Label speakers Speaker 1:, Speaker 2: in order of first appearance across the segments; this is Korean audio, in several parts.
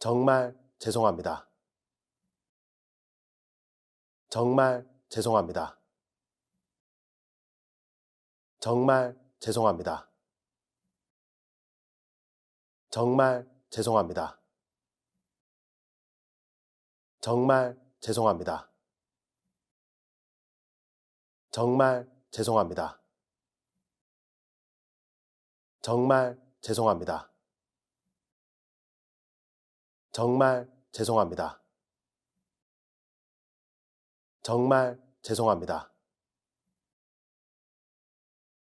Speaker 1: 정말 죄송합니다. 정말 죄송합니다. 정말 죄송합니다. 정말 죄송합니다. 정말 죄송합니다. 정말 죄송합니다. 정말 죄송합니다. 정말 죄송합니다. 정말 죄송합니다.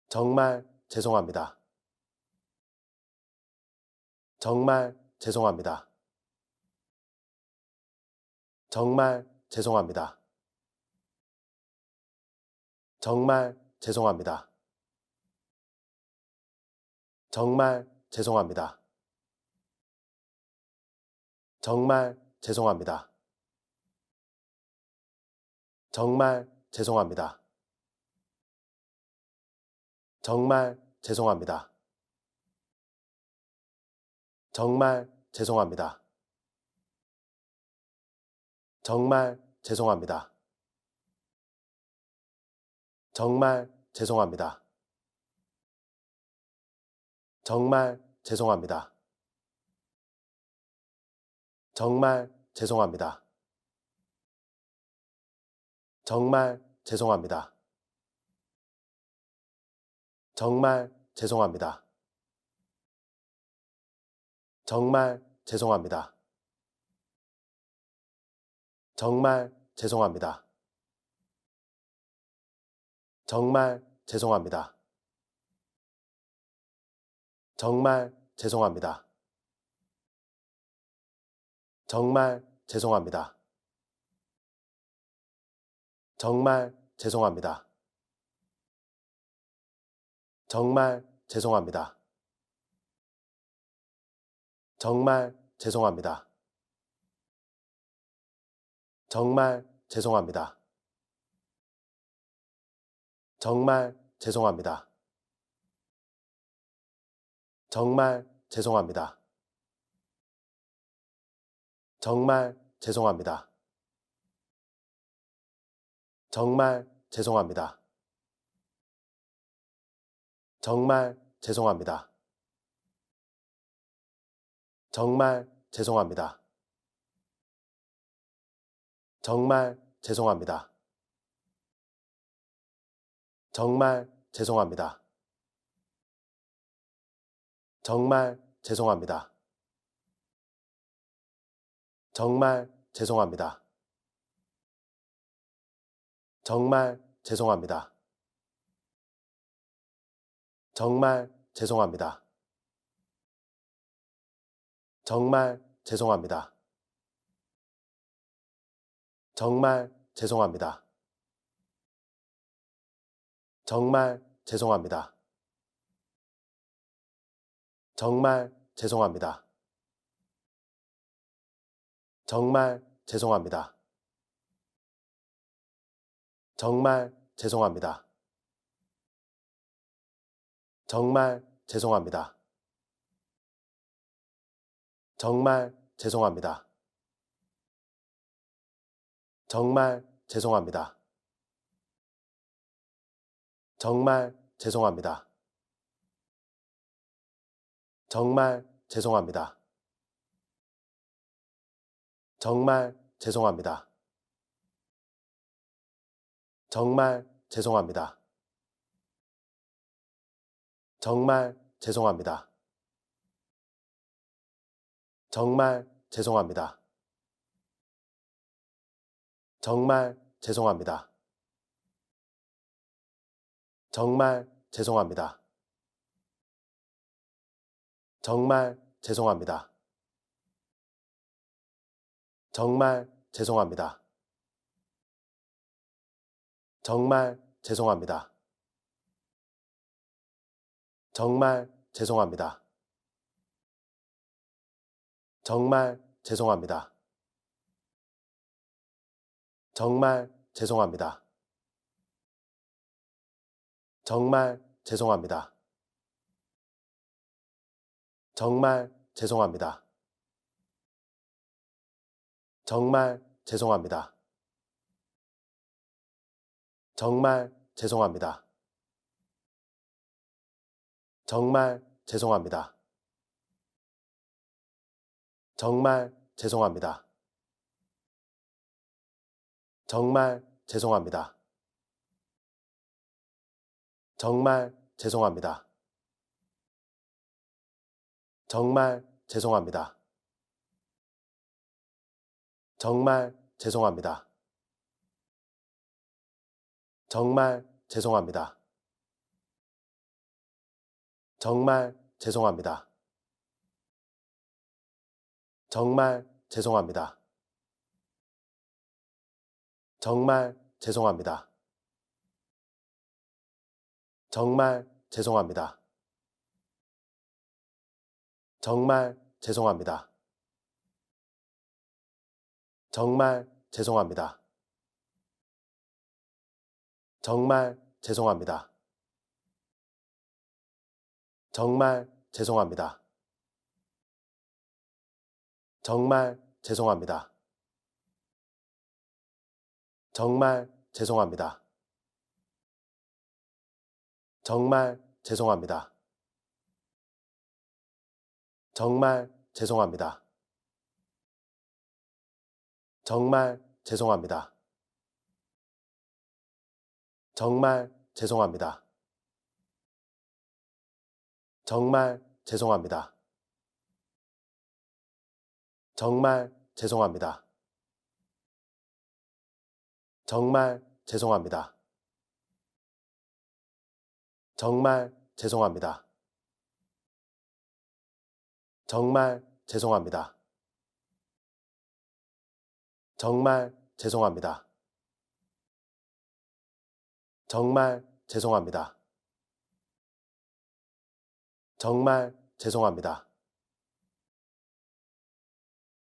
Speaker 1: 정말 죄송합니다. 정말 죄송합니다. 정말 죄송합니다. 정말 죄송합니다. 정말 죄송합니다. 정말 죄송합니다. 정말 죄송합니다. 정말 죄송합니다. 정말 죄송합니다. 정말 죄송합니다. 정말 죄송합니다. 정말 죄송합니다. 정말 죄송합니다. 정말 죄송합니다. 정말 죄송합니다. 정말 죄송합니다. 정말 죄송합니다. 정말 죄송합니다. 정말 죄송합니다. 정말 죄송합니다. 정말 죄송합니다. 정말 죄송합니다. 정말 죄송합니다. 정말 죄송합니다. 정말 죄송합니다. 정말 죄송합니다. 정말 죄송합니다. 정말 죄송합니다. 정말 죄송합니다. 정말 죄송합니다. 정말 죄송합니다. 정말 죄송합니다. 정말 죄송합니다. 정말 죄송합니다. 정말 죄송합니다. 정말 죄송합니다. 정말 죄송합니다. 정말 죄송합니다. 정말 죄송합니다. 정말 죄송합니다. 정말 죄송합니다. 정말 죄송합니다. 정말 죄송합니다. 정말 죄송합니다. 정말 죄송합니다. 정말 죄송합니다. 정말 죄송합니다. 정말 죄송합니다. 정말 죄송합니다. 정말 죄송합니다. 정말 죄송합니다. 정말 죄송합니다. 정말 죄송합니다. 정말 죄송합니다. 정말 죄송합니다. 정말 죄송합니다. 정말 죄송합니다. 정말 죄송합니다. 정말 죄송합니다. 정말 죄송합니다. 정말 죄송합니다. 정말 죄송합니다. 정말 죄송합니다. 정말 죄송합니다. 정말 죄송합니다. 정말 죄송합니다. 정말 죄송합니다. 정말 죄송합니다. 정말 죄송합니다. 정말 죄송합니다. 정말 죄송합니다. 정말 죄송합니다. 정말 죄송합니다. 정말 죄송합니다. 정말 죄송합니다. 정말 죄송합니다. 정말 죄송합니다. 정말 죄송합니다. 정말 죄송합니다. 정말 죄송합니다. 정말 죄송합니다. 정말 죄송합니다. 정말 죄송합니다. 정말 죄송합니다. 정말 죄송합니다. 정말 죄송합니다. 정말 죄송합니다. 정말 죄송합니다. 정말 죄송합니다. 정말 죄송합니다. 정말 죄송합니다. 정말 죄송합니다.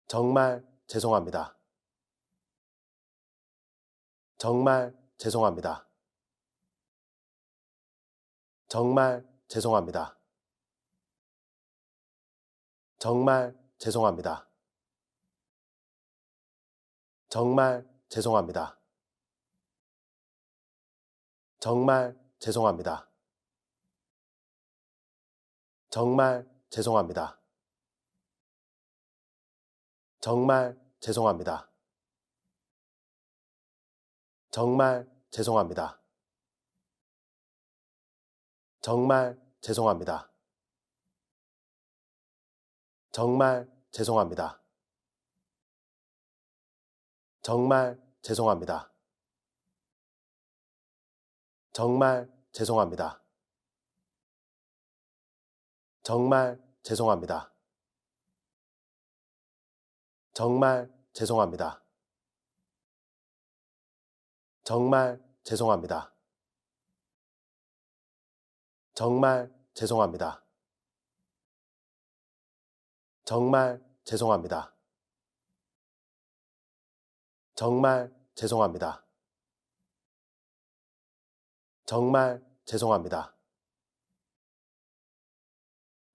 Speaker 1: 정말 죄송합니다. 정말 죄송합니다. 정말 죄송합니다. 정말 죄송합니다. 정말 죄송합니다. 정말 죄송합니다. 정말 죄송합니다. 정말 죄송합니다. 정말 죄송합니다. 정말 죄송합니다. 정말 죄송합니다. 정말 죄송합니다. 정말 죄송합니다. 정말 죄송합니다. 정말 죄송합니다. 정말 죄송합니다. 정말 죄송합니다. 정말 죄송합니다. 정말 죄송합니다. 정말 죄송합니다.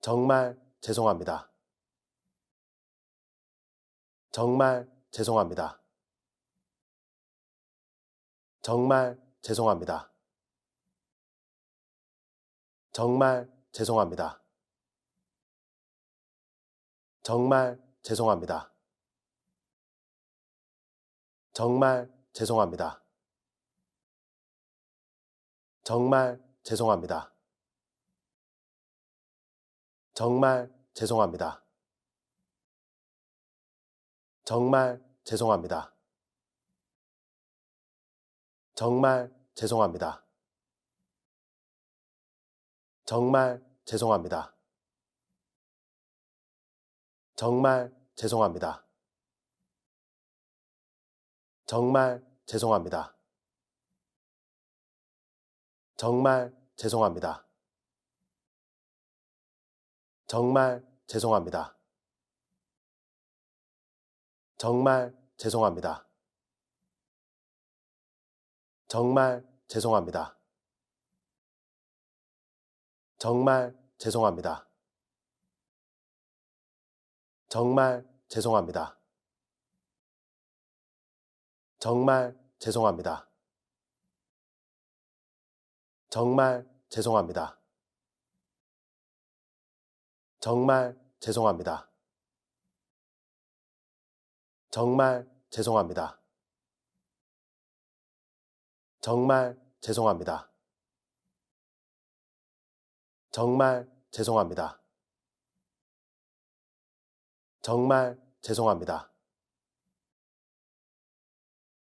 Speaker 1: 정말 죄송합니다. 정말 죄송합니다. 정말 죄송합니다. 정말 죄송합니다. 정말 죄송합니다. 정말 죄송합니다. 정말 죄송합니다. 정말 죄송합니다. 정말 죄송합니다. 정말 죄송합니다. 정말 죄송합니다. 정말 죄송합니다. 정말 죄송합니다. 정말 죄송합니다. 정말 죄송합니다. 정말 죄송합니다. 정말 죄송합니다. 정말 죄송합니다. 정말 죄송합니다. 정말 죄송합니다. 정말 죄송합니다. 정말 죄송합니다. 정말 죄송합니다. 정말 죄송합니다. 정말 죄송합니다. 정말 죄송합니다.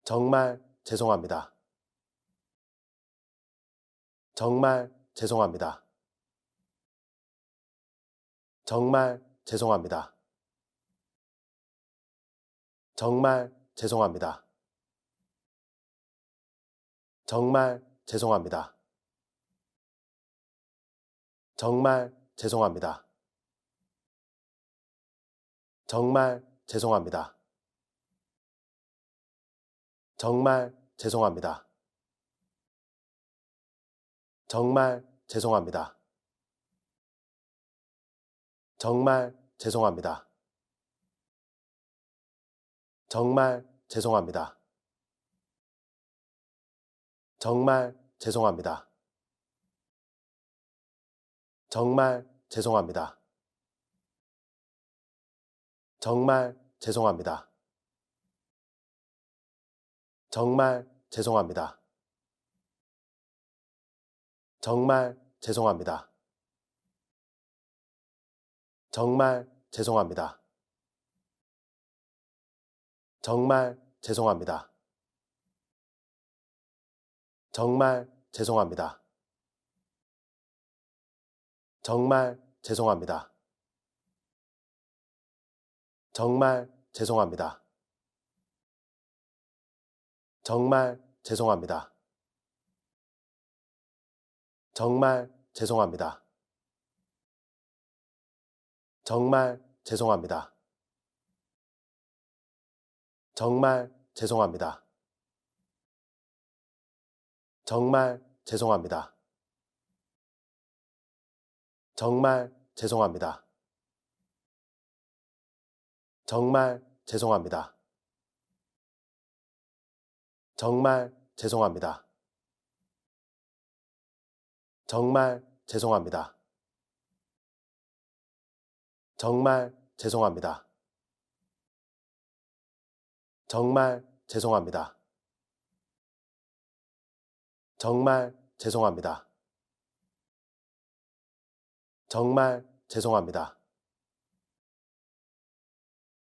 Speaker 1: 정말 죄송합니다. 정말 죄송합니다. 정말 죄송합니다. 정말 죄송합니다. 정말 죄송합니다. 정말 죄송합니다. 정말 죄송합니다. 정말 죄송합니다. 정말 죄송합니다. 정말 죄송합니다. 정말 죄송합니다. 정말 죄송합니다. 정말 죄송합니다. 정말 죄송합니다. 정말 죄송합니다. 정말 죄송합니다. 정말 죄송합니다. 정말 죄송합니다. 정말 죄송합니다. 정말 죄송합니다. 정말 죄송합니다. 정말 죄송합니다. 정말 죄송합니다. 정말 죄송합니다. 정말 죄송합니다. 정말 죄송합니다. 정말 죄송합니다. 정말 죄송합니다. 정말 죄송합니다. 정말 죄송합니다. 정말 죄송합니다. 정말 죄송합니다. 정말 죄송합니다. 정말 죄송합니다.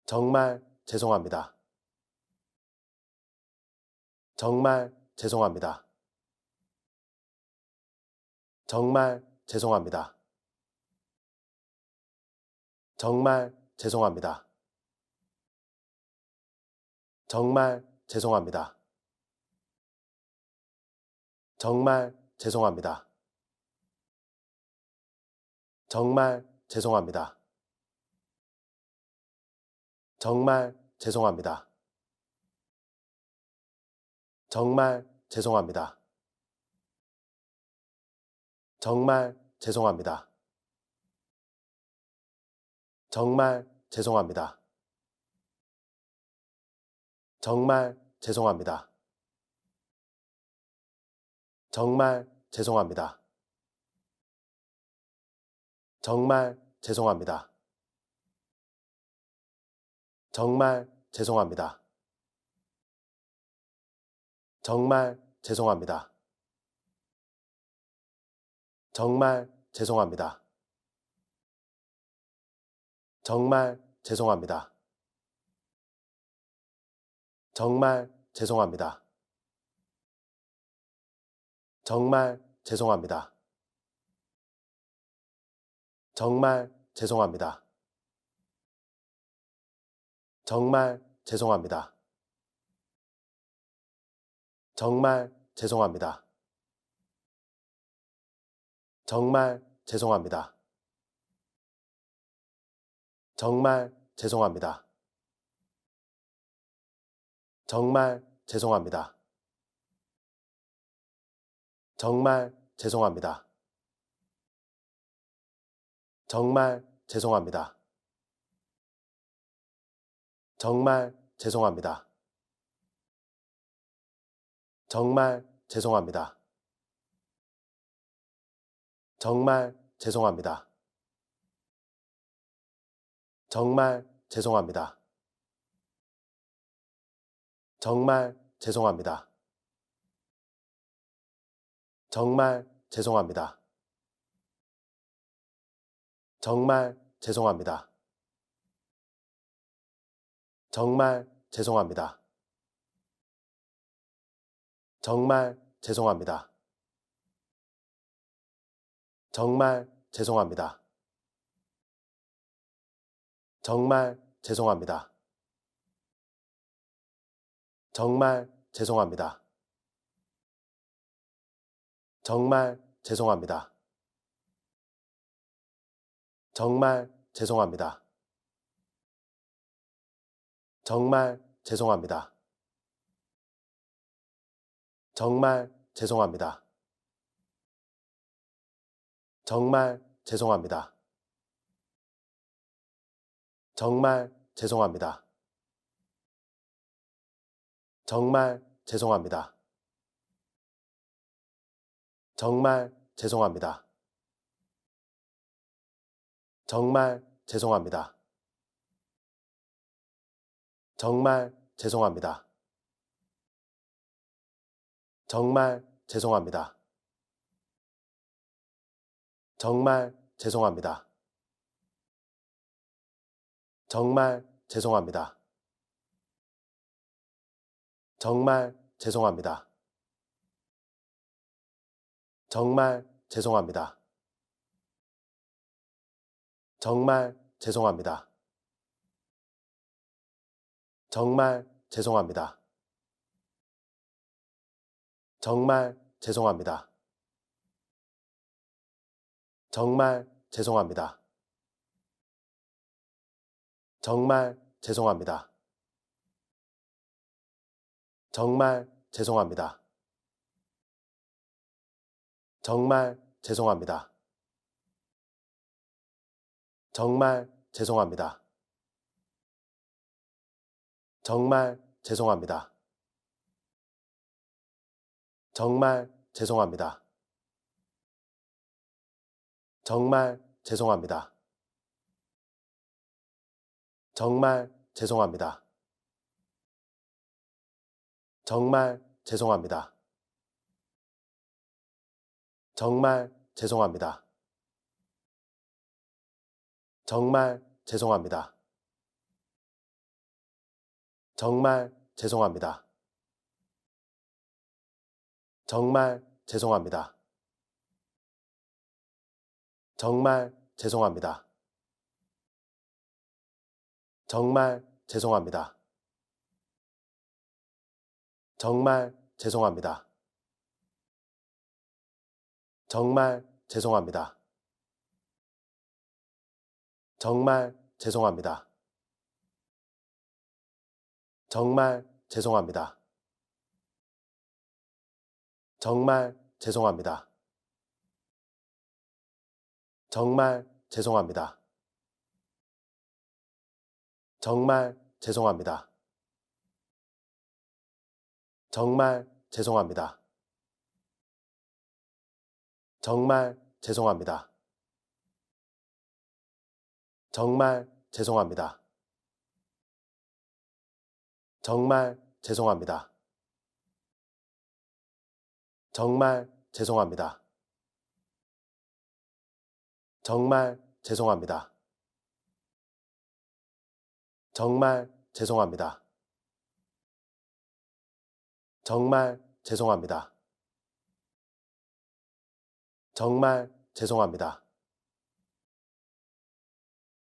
Speaker 1: 정말 죄송합니다. 정말 죄송합니다. 정말 죄송합니다. 정말 죄송합니다. 정말 죄송합니다. 정말 죄송합니다. 정말 죄송합니다. 정말 죄송합니다. 정말 죄송합니다. 정말 죄송합니다. 정말 죄송합니다. 정말 죄송합니다. 정말 죄송합니다. 정말 죄송합니다. 정말 죄송합니다. 정말 죄송합니다. 정말 죄송합니다. 정말 죄송합니다. 정말 죄송합니다. 정말 죄송합니다. 정말 죄송합니다. 정말 죄송합니다. 정말 죄송합니다. 정말 죄송합니다. 정말 죄송합니다. 정말 죄송합니다. 정말 죄송합니다. 정말 죄송합니다. 정말 죄송합니다. 정말 죄송합니다. 정말 죄송합니다. 정말 죄송합니다. 정말 죄송합니다. 정말 죄송합니다. 정말 죄송합니다. 정말 죄송합니다. 정말 죄송합니다. 정말 죄송합니다. 정말 죄송합니다. 정말 죄송합니다. 정말 죄송합니다. 정말 죄송합니다. 정말 죄송합니다. 정말 죄송합니다. 정말 죄송합니다. 정말 죄송합니다. 정말 죄송합니다. 정말 죄송합니다. 정말 죄송합니다. 정말 죄송합니다. 정말 죄송합니다. 정말 죄송합니다. 정말 죄송합니다. 정말 죄송합니다. 정말 죄송합니다. 정말 죄송합니다. 정말 죄송합니다. 정말 죄송합니다. 정말 죄송합니다. 정말 죄송합니다. 정말 죄송합니다. 정말 죄송합니다. 정말 죄송합니다. 정말 죄송합니다. 정말 죄송합니다. 정말 죄송합니다. 정말 죄송합니다. 정말 죄송합니다. 정말 죄송합니다. 정말 죄송합니다. 정말 죄송합니다. 정말 죄송합니다. 정말 죄송합니다. 정말 죄송합니다. 정말 죄송합니다. 정말 죄송합니다. 정말 죄송합니다. 정말 죄송합니다. 정말 죄송합니다. 정말 죄송합니다. 정말 죄송합니다. 정말 죄송합니다. 정말 죄송합니다. 정말 죄송합니다. 정말 죄송합니다. 정말 죄송합니다. 정말 죄송합니다. 정말 죄송합니다. 정말 죄송합니다. 정말 죄송합니다.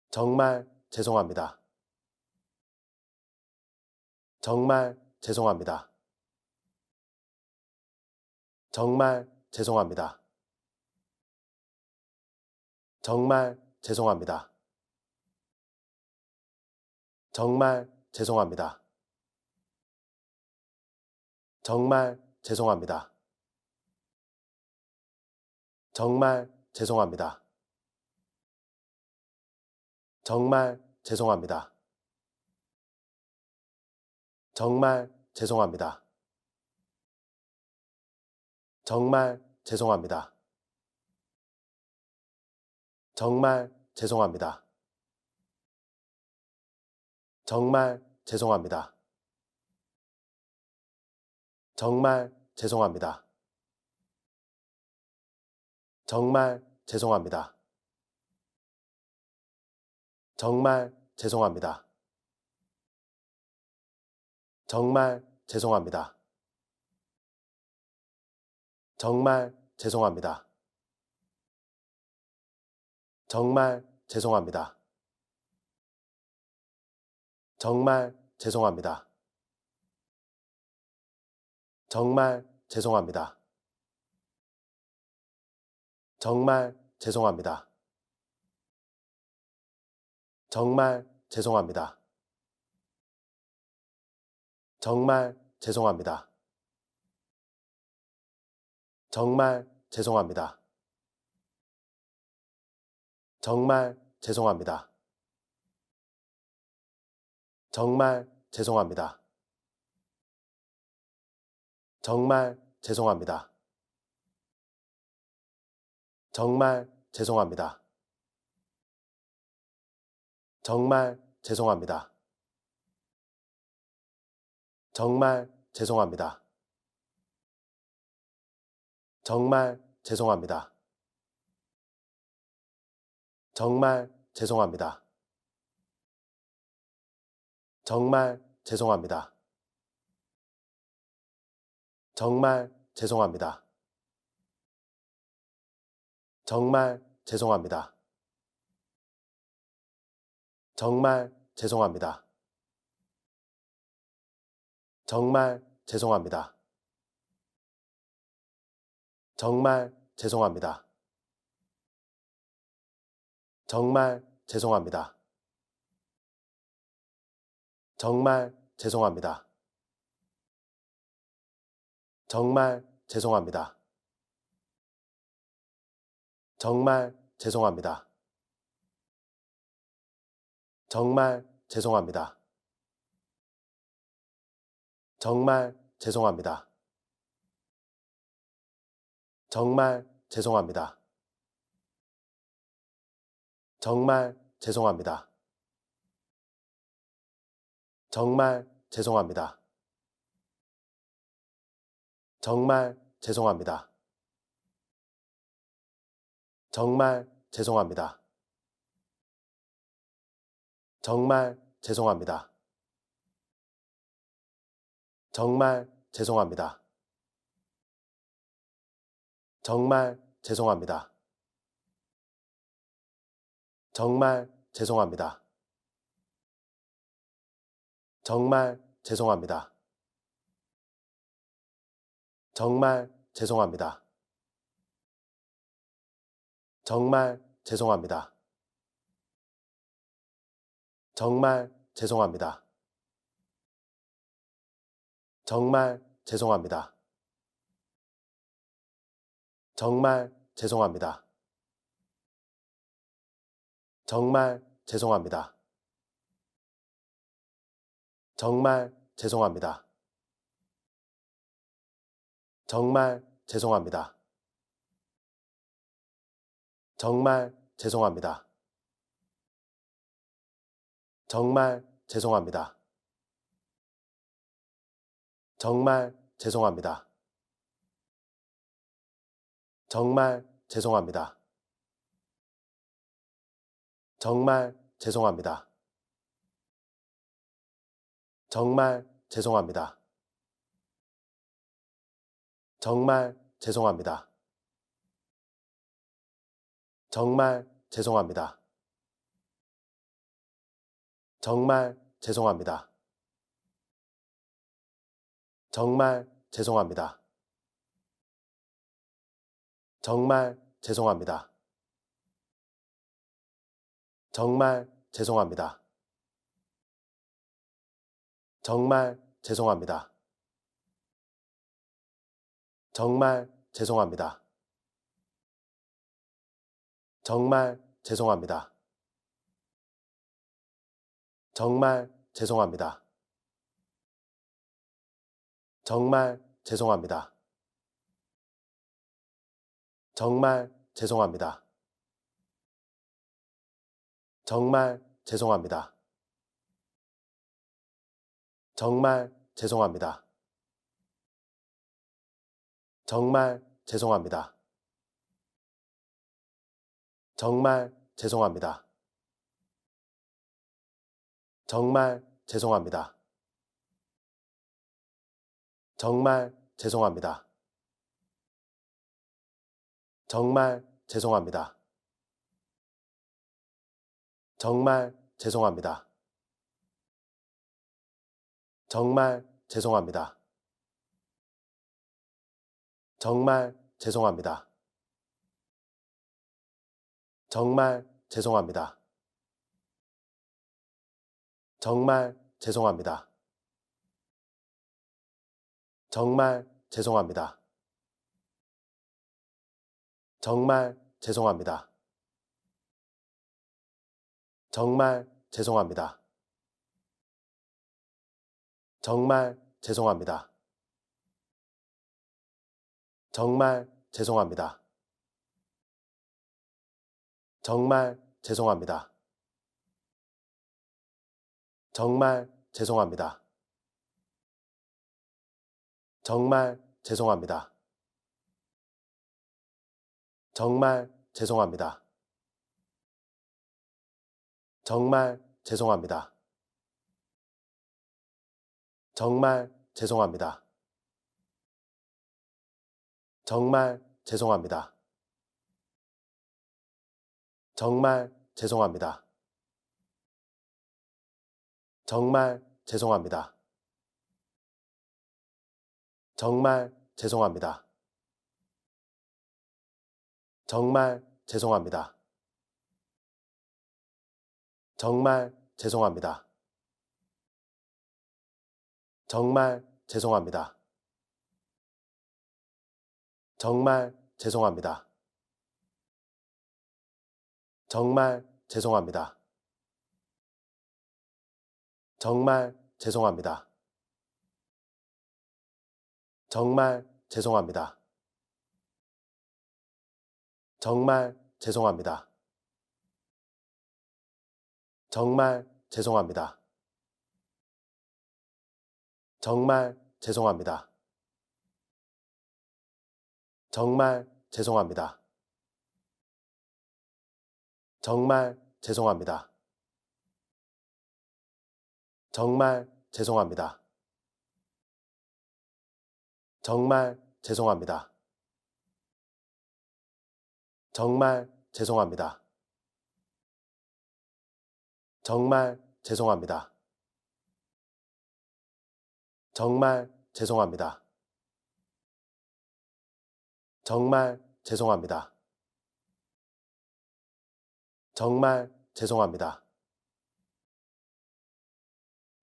Speaker 1: 정말 죄송합니다. 정말 죄송합니다. 정말 죄송합니다. 정말 죄송합니다. 정말 죄송합니다. 정말 죄송합니다. 정말 죄송합니다. 정말 죄송합니다. 정말 죄송합니다. 정말 죄송합니다. 정말 죄송합니다. 정말 죄송합니다. 정말 죄송합니다. 정말 죄송합니다. 정말 죄송합니다. 정말 죄송합니다. 정말 죄송합니다. 정말 죄송합니다. 정말 죄송합니다. 정말 죄송합니다. 정말 죄송합니다. 정말 죄송합니다. 정말 죄송합니다. 정말 죄송합니다. 정말 죄송합니다. 정말 죄송합니다. 정말 죄송합니다. 정말 죄송합니다. 정말 죄송합니다. 정말 죄송합니다. 정말 죄송합니다. 정말 죄송합니다. 정말 죄송합니다. 정말 죄송합니다. 정말 죄송합니다. 정말 죄송합니다. 정말 죄송합니다. 정말 죄송합니다. 정말 죄송합니다. 정말 죄송합니다. 정말 죄송합니다. 정말 죄송합니다. 정말 죄송합니다. 정말 죄송합니다. 정말 죄송합니다. 정말 죄송합니다. 정말 죄송합니다. 정말 죄송합니다. 정말 죄송합니다. 정말 죄송합니다. 정말 죄송합니다. 정말 죄송합니다. 정말 죄송합니다. 정말 죄송합니다. 정말 죄송합니다. 정말 죄송합니다. 정말 죄송합니다. 정말 죄송합니다. 정말 죄송합니다. 정말 죄송합니다. 정말 죄송합니다. 정말 죄송합니다. 정말 죄송합니다. 정말 죄송합니다. 정말 죄송합니다. 정말 죄송합니다. 정말 죄송합니다. 정말 죄송합니다. 정말 죄송합니다. 정말 죄송합니다. 정말 죄송합니다. 정말 죄송합니다. 정말 죄송합니다. 정말 죄송합니다. 정말 죄송합니다. 정말 죄송합니다. 정말 죄송합니다. 정말 죄송합니다. 정말 죄송합니다. 정말 죄송합니다. 정말 죄송합니다. 정말 죄송합니다. 정말 죄송합니다. 정말 죄송합니다. 정말 죄송합니다. 정말 죄송합니다. 정말 죄송합니다. 정말 죄송합니다. 정말 죄송합니다. 정말 죄송합니다. 정말 죄송합니다. 정말 죄송합니다. 정말 죄송합니다. 정말 죄송합니다. 정말 죄송합니다. 정말 죄송합니다. 정말 죄송합니다. 정말 죄송합니다. 정말 죄송합니다. 정말 죄송합니다. 정말 죄송합니다. 정말 죄송합니다. 정말 죄송합니다. 정말 죄송합니다. 정말 죄송합니다. 정말 죄송합니다. 정말 죄송합니다. 정말 죄송합니다. 정말 죄송합니다. 정말 죄송합니다. 정말 죄송합니다. 정말 죄송합니다. 정말 죄송합니다. 정말 죄송합니다. 정말 죄송합니다. 정말 죄송합니다. 정말 죄송합니다. 정말 죄송합니다. 정말 죄송합니다. 정말 죄송합니다. 정말 죄송합니다. 정말 죄송합니다. 정말 죄송합니다. 정말 죄송합니다. 정말 죄송합니다. 정말 죄송합니다.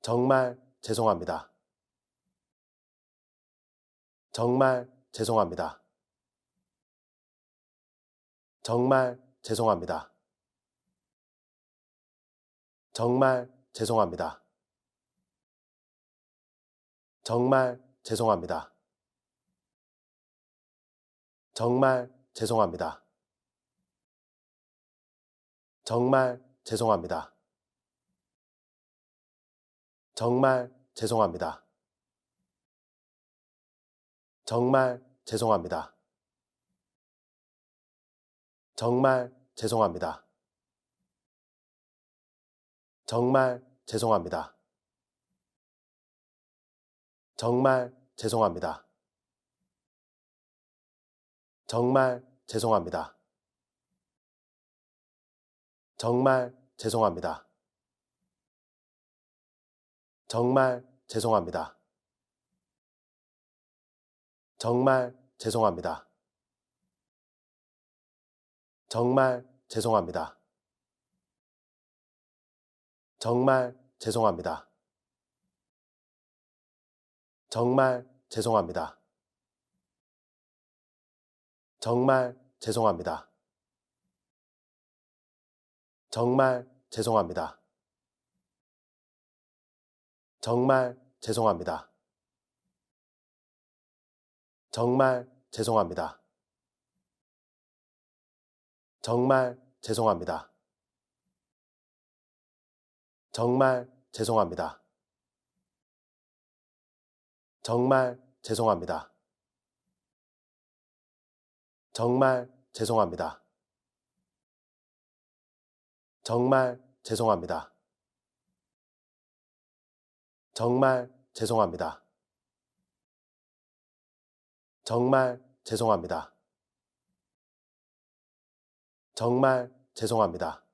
Speaker 1: 정말 죄송합니다. 정말 죄송합니다. 정말 죄송합니다. 정말 죄송합니다. 정말 죄송합니다. 정말 죄송합니다. 정말 죄송합니다. 정말 죄송합니다. 정말 죄송합니다. 정말 죄송합니다. 정말 죄송합니다. 정말 죄송합니다. 정말 죄송합니다. 정말 죄송합니다. 정말 죄송합니다. 정말 죄송합니다. 정말 죄송합니다. 정말 죄송합니다. 정말 죄송합니다. 정말 죄송합니다. 정말 죄송합니다. 정말 죄송합니다. 정말 죄송합니다. 정말 죄송합니다. 정말 죄송합니다. 정말 죄송합니다. 정말 죄송합니다. 정말 죄송합니다. 정말 죄송합니다. 정말 죄송합니다. 정말 죄송합니다.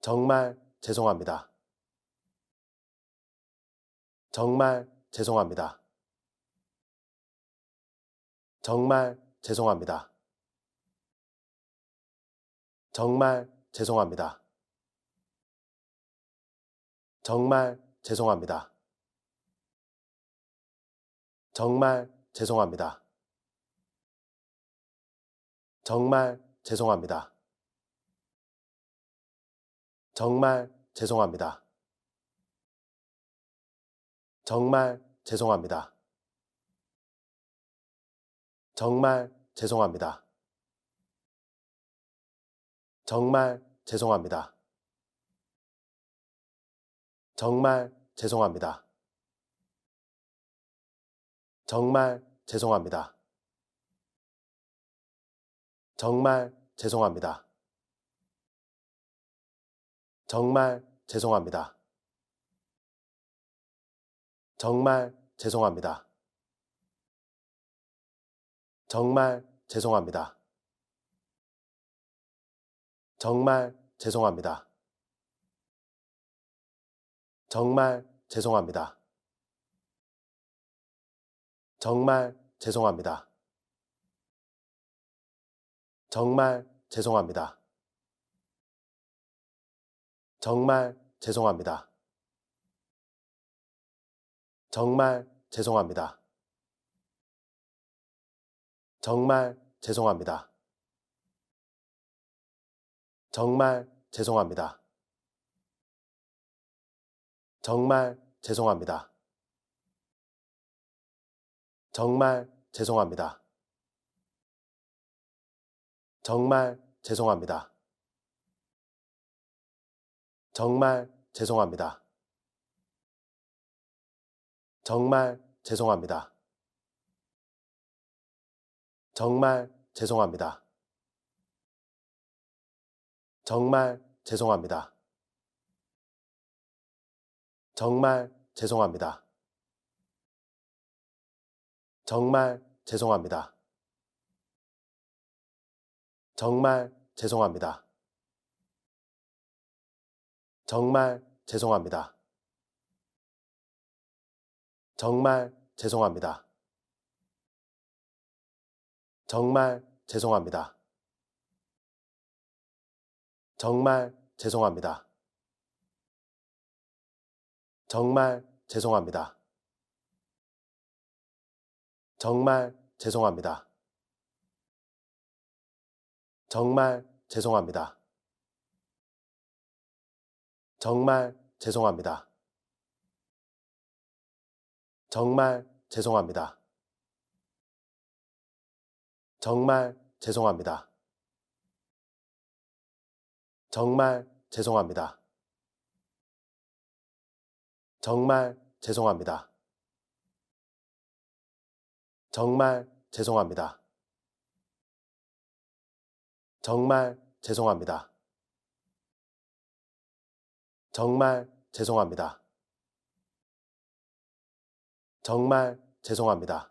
Speaker 1: 정말 죄송합니다. 정말 죄송합니다. 정말 죄송합니다. 정말 죄송합니다. 정말 죄송합니다. 정말 죄송합니다. 정말 죄송합니다. 정말 죄송합니다. 정말 죄송합니다. 정말 죄송합니다. 정말 죄송합니다. 정말 죄송합니다. 정말 죄송합니다. 정말 죄송합니다. 정말 죄송합니다. 정말 죄송합니다. 정말 죄송합니다. 정말 죄송합니다. 정말 죄송합니다. 정말 죄송합니다. 정말 죄송합니다. 정말 죄송합니다. 정말 죄송합니다. 정말 죄송합니다. 정말 죄송합니다. 정말 죄송합니다. 정말 죄송합니다. 정말 죄송합니다. 정말 죄송합니다. 정말 죄송합니다. 정말 죄송합니다. 정말 죄송합니다. 정말 죄송합니다. 정말 죄송합니다. 정말 죄송합니다. 정말 죄송합니다. 정말 죄송합니다. 정말 죄송합니다. 정말 죄송합니다. 정말 죄송합니다. 정말 죄송합니다. 정말 죄송합니다. 정말 죄송합니다. 정말 죄송합니다. 정말 죄송합니다. 정말 죄송합니다. 정말 죄송합니다. 정말 죄송합니다. 정말 죄송합니다. 정말 죄송합니다. 정말 죄송합니다.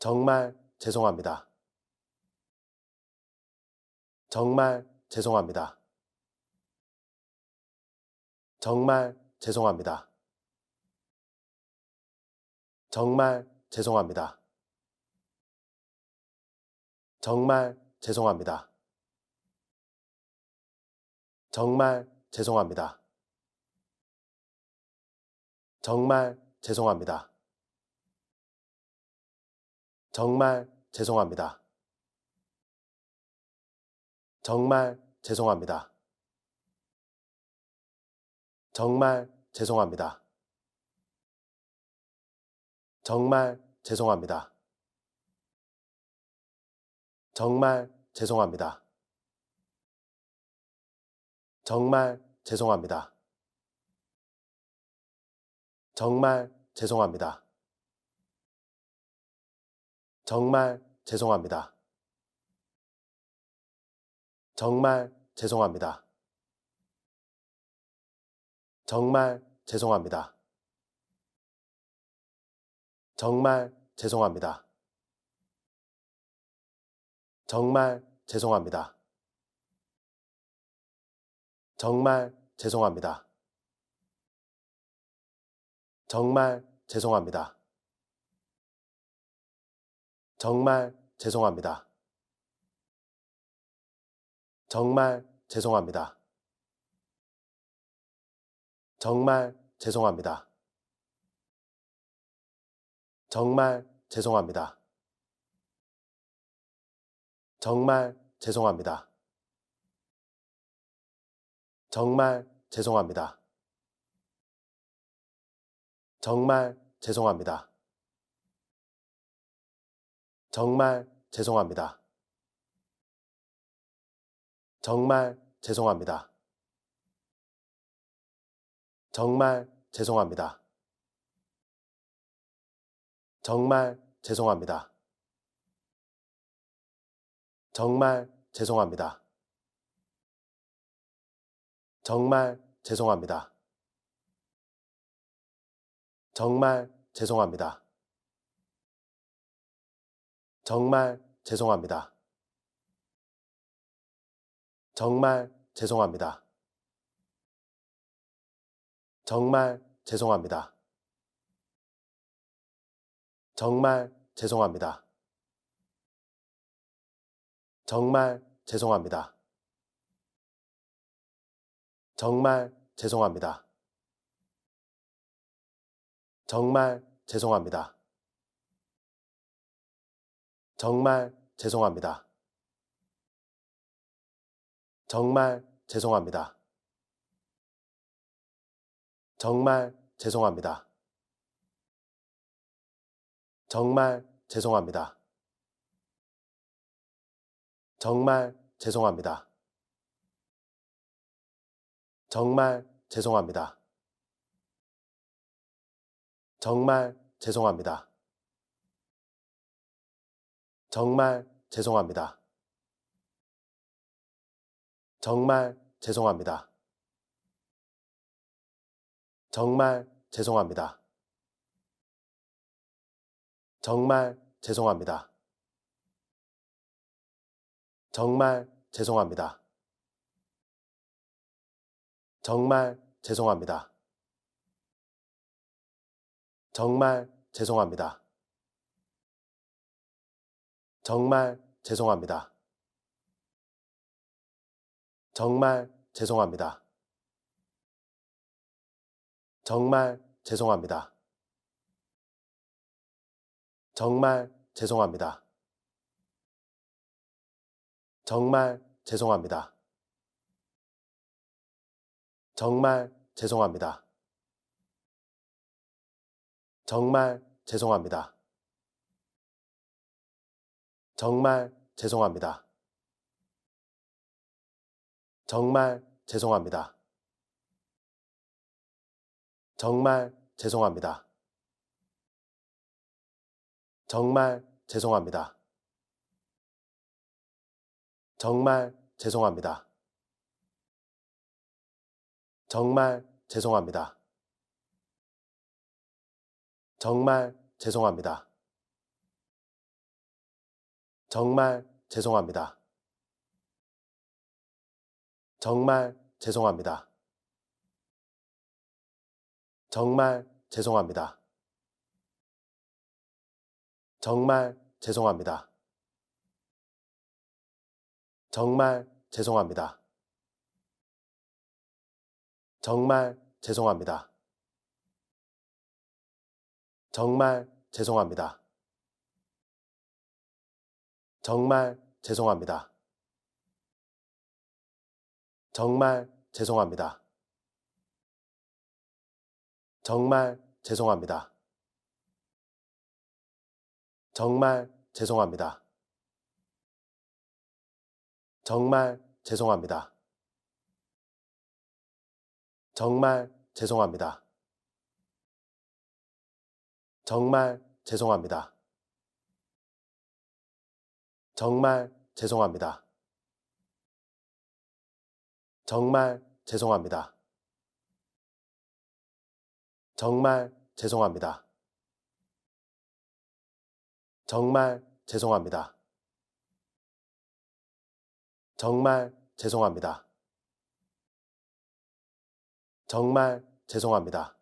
Speaker 1: 정말 죄송합니다. 정말 죄송합니다. 정말 죄송합니다. 정말 죄송합니다. 정말 죄송합니다. 정말 죄송합니다. 정말 죄송합니다. 정말 죄송합니다. 정말 죄송합니다. 정말 죄송합니다. 정말 죄송합니다. 정말 죄송합니다. 정말 죄송합니다. 정말 죄송합니다. 정말 죄송합니다. 정말 죄송합니다. 정말 죄송합니다. 정말 죄송합니다. 정말 죄송합니다. 정말 죄송합니다. 정말 죄송합니다. 정말 죄송합니다. 정말 죄송합니다. 정말 죄송합니다. 정말 죄송합니다. 정말 죄송합니다. 정말 죄송합니다. 정말 죄송합니다. 정말 죄송합니다. 정말 죄송합니다. 정말 죄송합니다. 정말 죄송합니다. 정말 죄송합니다. 정말 죄송합니다. 정말 죄송합니다. 정말 죄송합니다. 정말 죄송합니다. 정말 죄송합니다. 정말 죄송합니다. 정말 죄송합니다. 정말 죄송합니다. 정말 죄송합니다. 정말 죄송합니다. 정말 죄송합니다. 정말 죄송합니다. 정말 죄송합니다. 정말 죄송합니다. 정말 죄송합니다. 정말 죄송합니다. 정말 죄송합니다. 정말 죄송합니다. 정말 죄송합니다. 정말 죄송합니다. 정말 죄송합니다. 정말 죄송합니다. 정말 죄송합니다. 정말 죄송합니다. 정말 죄송합니다. 정말 죄송합니다. 정말 죄송합니다. 정말 죄송합니다. 정말 죄송합니다. 정말 죄송합니다. 정말 죄송합니다. 정말 죄송합니다. 정말 죄송합니다. 정말 죄송합니다. 정말 죄송합니다. 정말 죄송합니다. 정말 죄송합니다. 정말 죄송합니다. 정말 죄송합니다. 정말 죄송합니다. 정말 죄송합니다. 정말 죄송합니다. 정말 죄송합니다. 정말 죄송합니다. 정말 죄송합니다. 정말 죄송합니다. 정말 죄송합니다. 정말 죄송합니다. 정말 죄송합니다. 정말 죄송합니다. 정말 죄송합니다. 정말 죄송합니다. 정말 죄송합니다. 정말 죄송합니다. 정말 죄송합니다. 정말 죄송합니다. 정말 죄송합니다.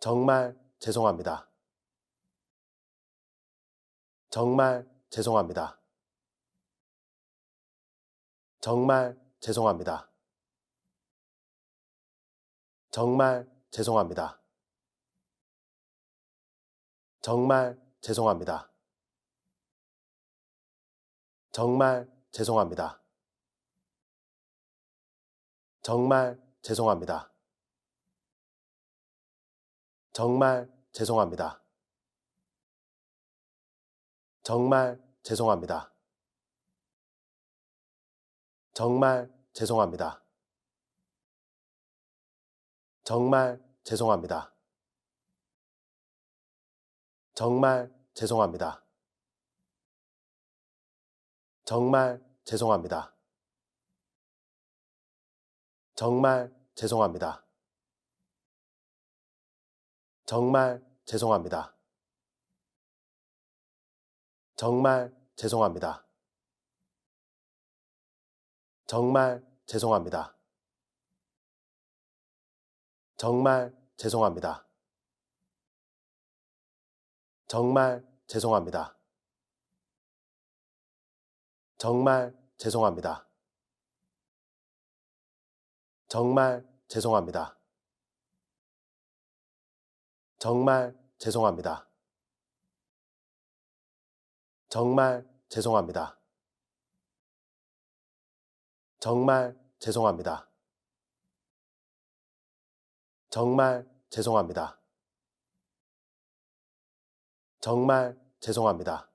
Speaker 1: 정말 죄송합니다. 정말 죄송합니다. 정말 죄송합니다. 정말 죄송합니다. 정말 죄송합니다. 정말 죄송합니다. 정말 죄송합니다. 정말 죄송합니다. 정말 죄송합니다. 정말 죄송합니다. 정말 죄송합니다. 정말 죄송합니다. 정말 죄송합니다. 정말 죄송합니다. 정말 죄송합니다. 정말 죄송합니다. 정말 죄송합니다. 정말 죄송합니다. 정말 죄송합니다. 정말 죄송합니다. 정말 죄송합니다. 정말 죄송합니다. 정말 죄송합니다. 정말 죄송합니다. 정말 죄송합니다. 정말 죄송합니다.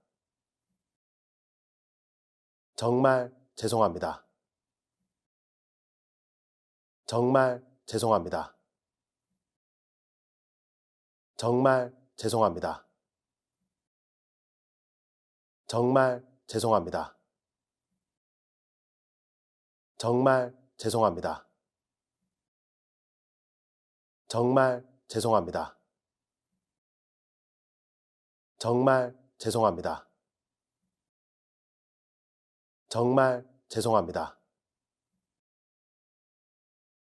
Speaker 1: 정말 죄송합니다. 정말 죄송합니다. 정말 죄송합니다. 정말 죄송합니다. 정말 죄송합니다. 정말 죄송합니다. 정말 죄송합니다. 정말 죄송합니다.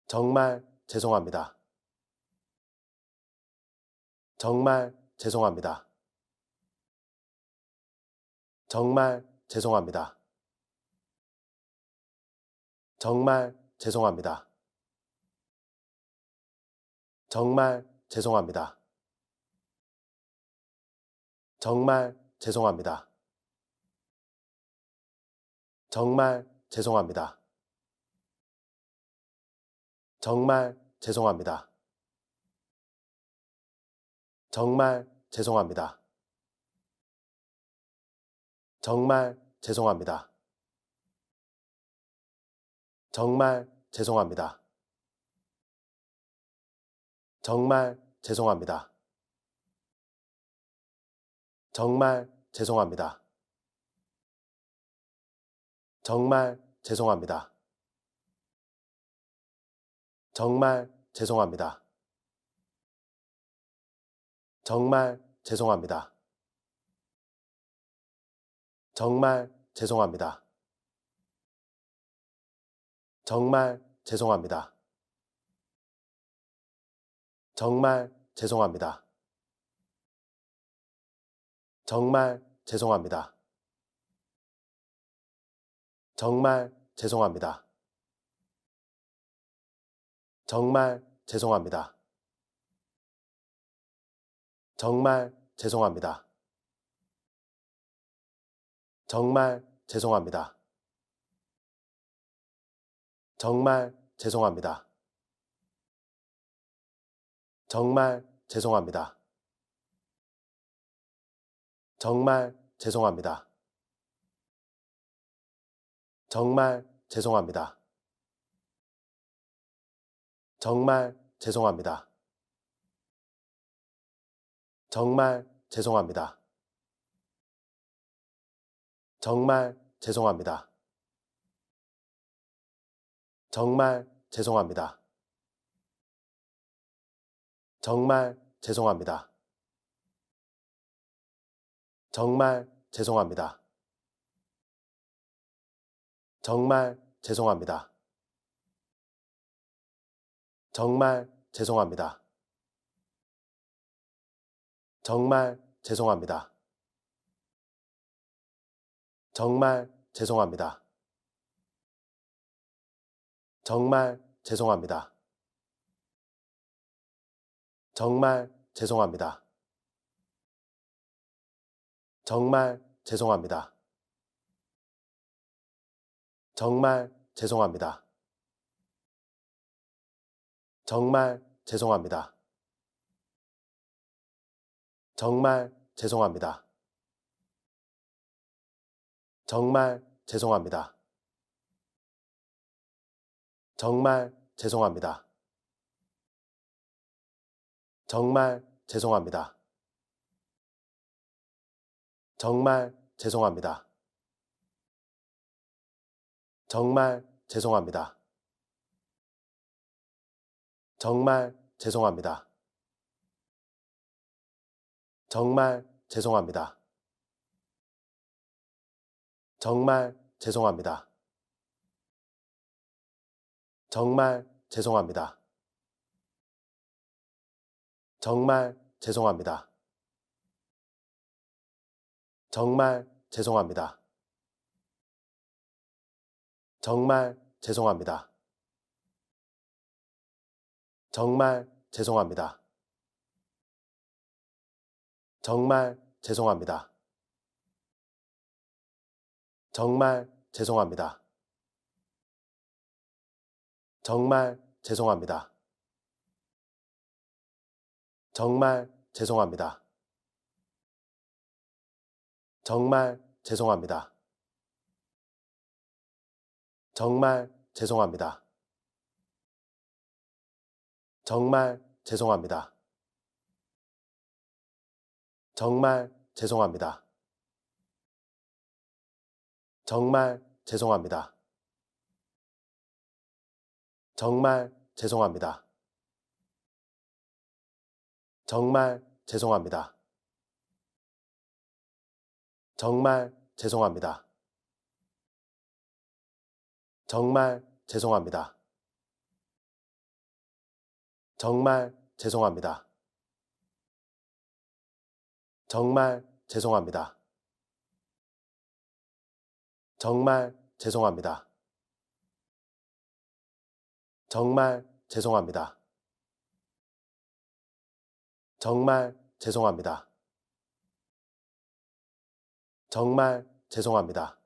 Speaker 1: 정말 죄송합니다. 정말 죄송합니다. 정말 죄송합니다. 정말 죄송합니다. 정말 죄송합니다. 정말 죄송합니다. 정말 죄송합니다. 정말 죄송합니다. 정말 죄송합니다. 정말 죄송합니다. 정말 죄송합니다. 정말 죄송합니다. 정말 죄송합니다. 정말 죄송합니다. 정말 죄송합니다. 정말 죄송합니다. 정말 죄송합니다. 정말 죄송합니다. 정말 죄송합니다. 정말 죄송합니다. 정말 죄송합니다. 정말 죄송합니다. 정말 죄송합니다. 정말 죄송합니다. 정말 죄송합니다. 정말 죄송합니다. 정말 죄송합니다. 정말 죄송합니다. 정말 죄송합니다. 정말 죄송합니다. 정말 죄송합니다. 정말 죄송합니다. 정말 죄송합니다. 정말 죄송합니다. 정말 죄송합니다. 정말 죄송합니다. 정말 죄송합니다. 정말 죄송합니다. 정말 죄송합니다. 정말 죄송합니다. 정말 죄송합니다. 정말 죄송합니다. 정말 죄송합니다. 정말 죄송합니다. 정말 죄송합니다. 정말 죄송합니다. 정말 죄송합니다. 정말 죄송합니다. 정말 죄송합니다. 정말 죄송합니다. 정말 죄송합니다. 정말 죄송합니다. 정말 죄송합니다. 정말 죄송합니다. 정말 죄송합니다. 정말 죄송합니다. 정말 죄송합니다. 정말 죄송합니다. 정말 죄송합니다. 정말 죄송합니다. 정말 죄송합니다. 정말 죄송합니다. 정말 죄송합니다. 정말 죄송합니다. 정말 죄송합니다. 정말 죄송합니다. 정말 죄송합니다. 정말 죄송합니다. 정말 죄송합니다. 정말 죄송합니다. 정말 죄송합니다. 정말 죄송합니다. 정말 죄송합니다. 정말 죄송합니다. 정말 죄송합니다. 정말 죄송합니다.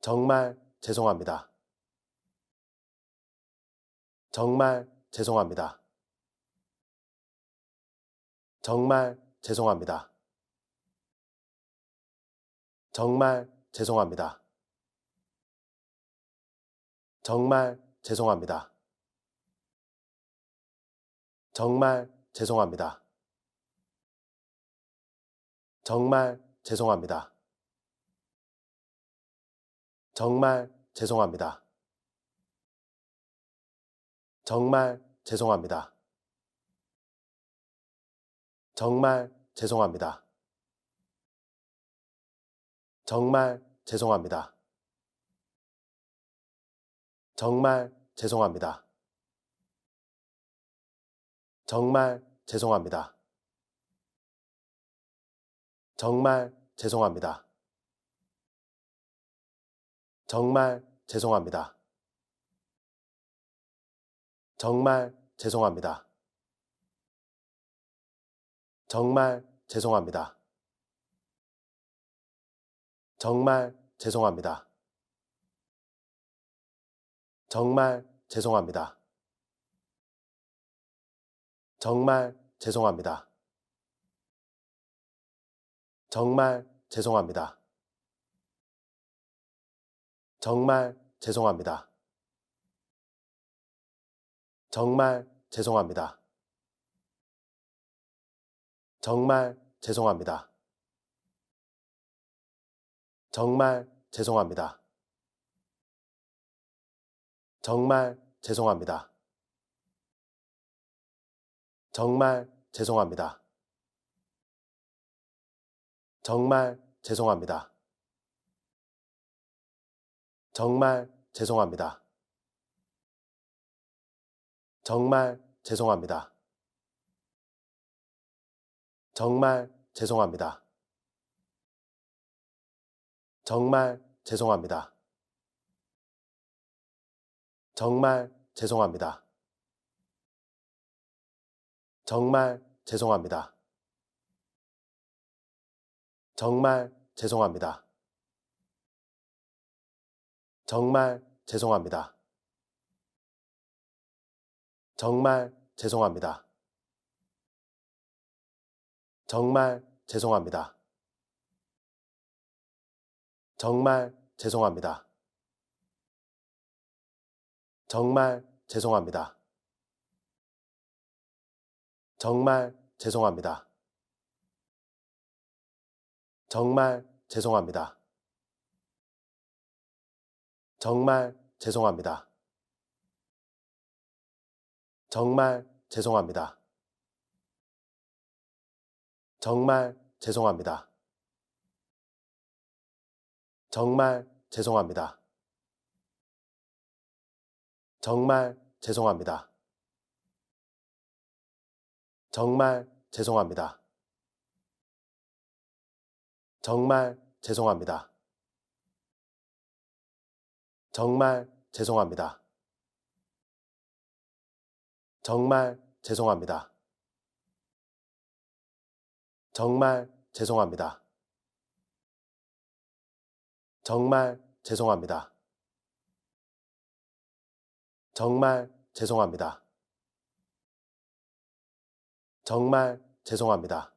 Speaker 1: 정말 죄송합니다. 정말 죄송합니다. 정말 죄송합니다. 정말 죄송합니다. 정말 죄송합니다. 정말 죄송합니다. 정말 죄송합니다. 정말 죄송합니다. 정말 죄송합니다. 정말 죄송합니다. 정말 죄송합니다. 정말 죄송합니다. 정말 죄송합니다. 정말 죄송합니다. 정말 죄송합니다. 정말 죄송합니다. 정말 죄송합니다. 정말 죄송합니다. 정말 죄송합니다. 정말 죄송합니다. 정말 죄송합니다. 정말 죄송합니다. 정말 죄송합니다. 정말 죄송합니다. 정말 죄송합니다. 정말 죄송합니다. 정말 죄송합니다. 정말 죄송합니다. 정말 죄송합니다. 정말 죄송합니다. 정말 죄송합니다. 정말 죄송합니다. 정말 죄송합니다. 정말 죄송합니다. 정말 죄송합니다. 정말 죄송합니다. 정말 죄송합니다. 정말 죄송합니다. 정말 죄송합니다. 정말 죄송합니다. 정말 죄송합니다. 정말 죄송합니다. 정말 죄송합니다. 정말 죄송합니다. 정말 죄송합니다. 정말 죄송합니다. 정말 죄송합니다. 정말 죄송합니다. 정말 죄송합니다. 정말 죄송합니다. 정말 죄송합니다. 정말 죄송합니다. 정말 죄송합니다. 정말 죄송합니다. 정말 죄송합니다.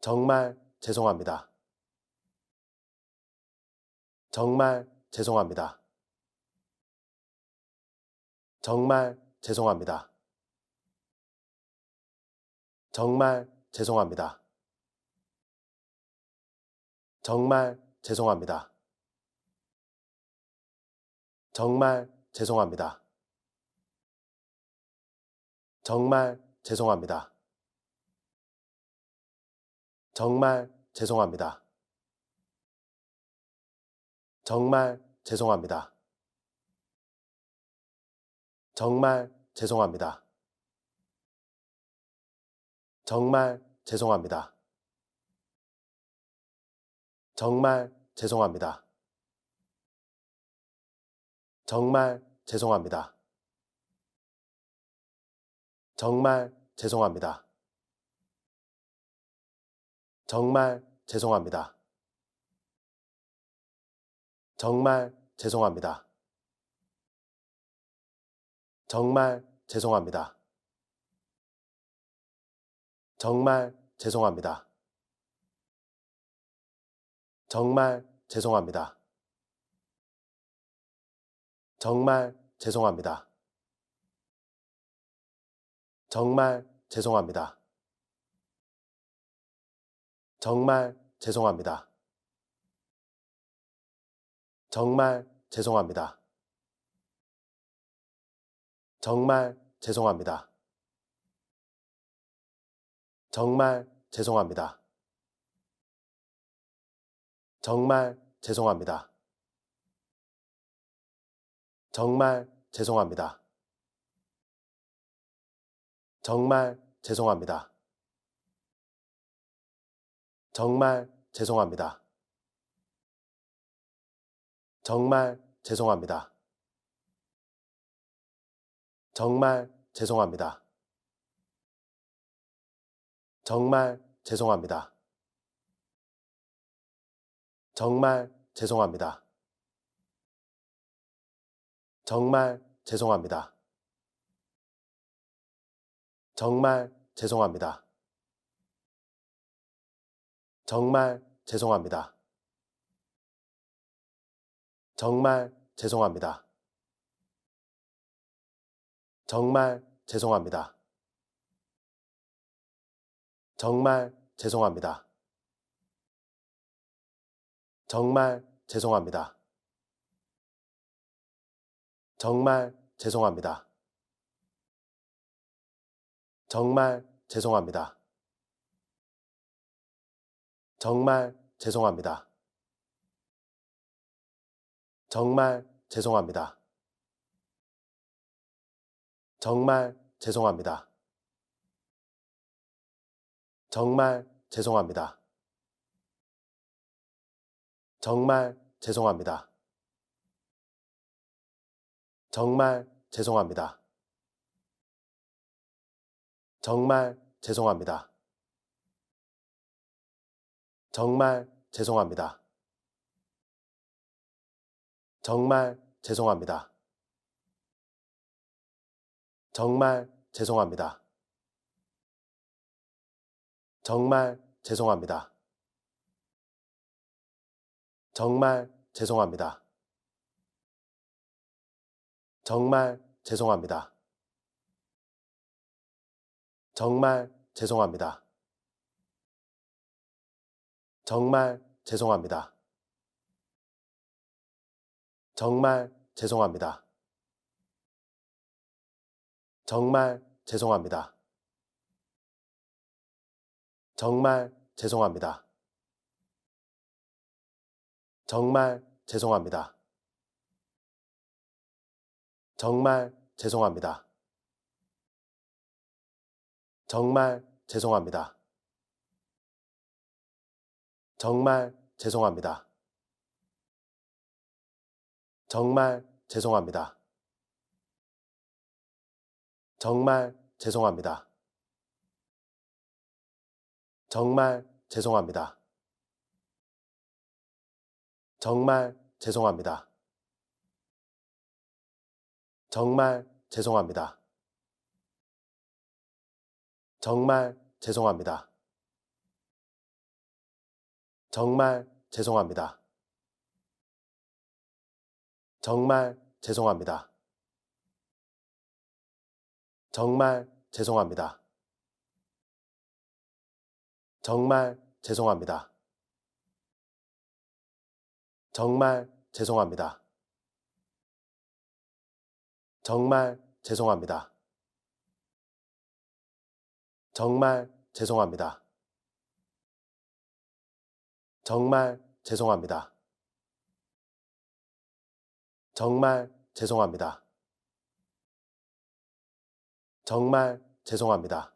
Speaker 1: 정말 죄송합니다. 정말 죄송합니다. 정말 죄송합니다. 정말 죄송합니다. 정말 죄송합니다. 정말 죄송합니다. 정말 죄송합니다. 정말 죄송합니다. 정말 죄송합니다. 정말 죄송합니다. 정말 죄송합니다. 정말 죄송합니다. 정말 죄송합니다. 정말 죄송합니다. 정말 죄송합니다. 정말 죄송합니다. 정말 죄송합니다. 정말 죄송합니다. 정말 죄송합니다. 정말 죄송합니다. 정말 죄송합니다. 정말 죄송합니다. 정말 죄송합니다. 정말 죄송합니다. 정말 죄송합니다. 정말 죄송합니다. 정말 죄송합니다. 정말 죄송합니다. 정말 죄송합니다. 정말 죄송합니다. 정말 죄송합니다. 정말 죄송합니다. 정말 죄송합니다. 정말 죄송합니다. 정말 죄송합니다. 정말 죄송합니다. 정말 죄송합니다. 정말 죄송합니다. 정말 죄송합니다. 정말 죄송합니다. 정말 죄송합니다. 정말 죄송합니다. 정말 죄송합니다. 정말 죄송합니다. 정말 죄송합니다. 정말 죄송합니다. 정말 죄송합니다. 정말 죄송합니다. 정말 죄송합니다. 정말 죄송합니다. 정말 죄송합니다. 정말 죄송합니다. 정말 죄송합니다. 정말 죄송합니다. 정말 죄송합니다. 정말 죄송합니다. 정말 죄송합니다. 정말 죄송합니다. 정말 죄송합니다. 정말 죄송합니다. 정말 죄송합니다. 정말 죄송합니다. 정말 죄송합니다. 정말 죄송합니다. 정말 죄송합니다. 정말 죄송합니다. 정말 죄송합니다. 정말 죄송합니다. 정말 죄송합니다. 정말 죄송합니다. 정말 죄송합니다. 정말 죄송합니다. 정말 죄송합니다. 정말 죄송합니다. 정말 죄송합니다. 정말 죄송합니다. 정말 죄송합니다. 정말 죄송합니다. 정말 죄송합니다. 정말 죄송합니다.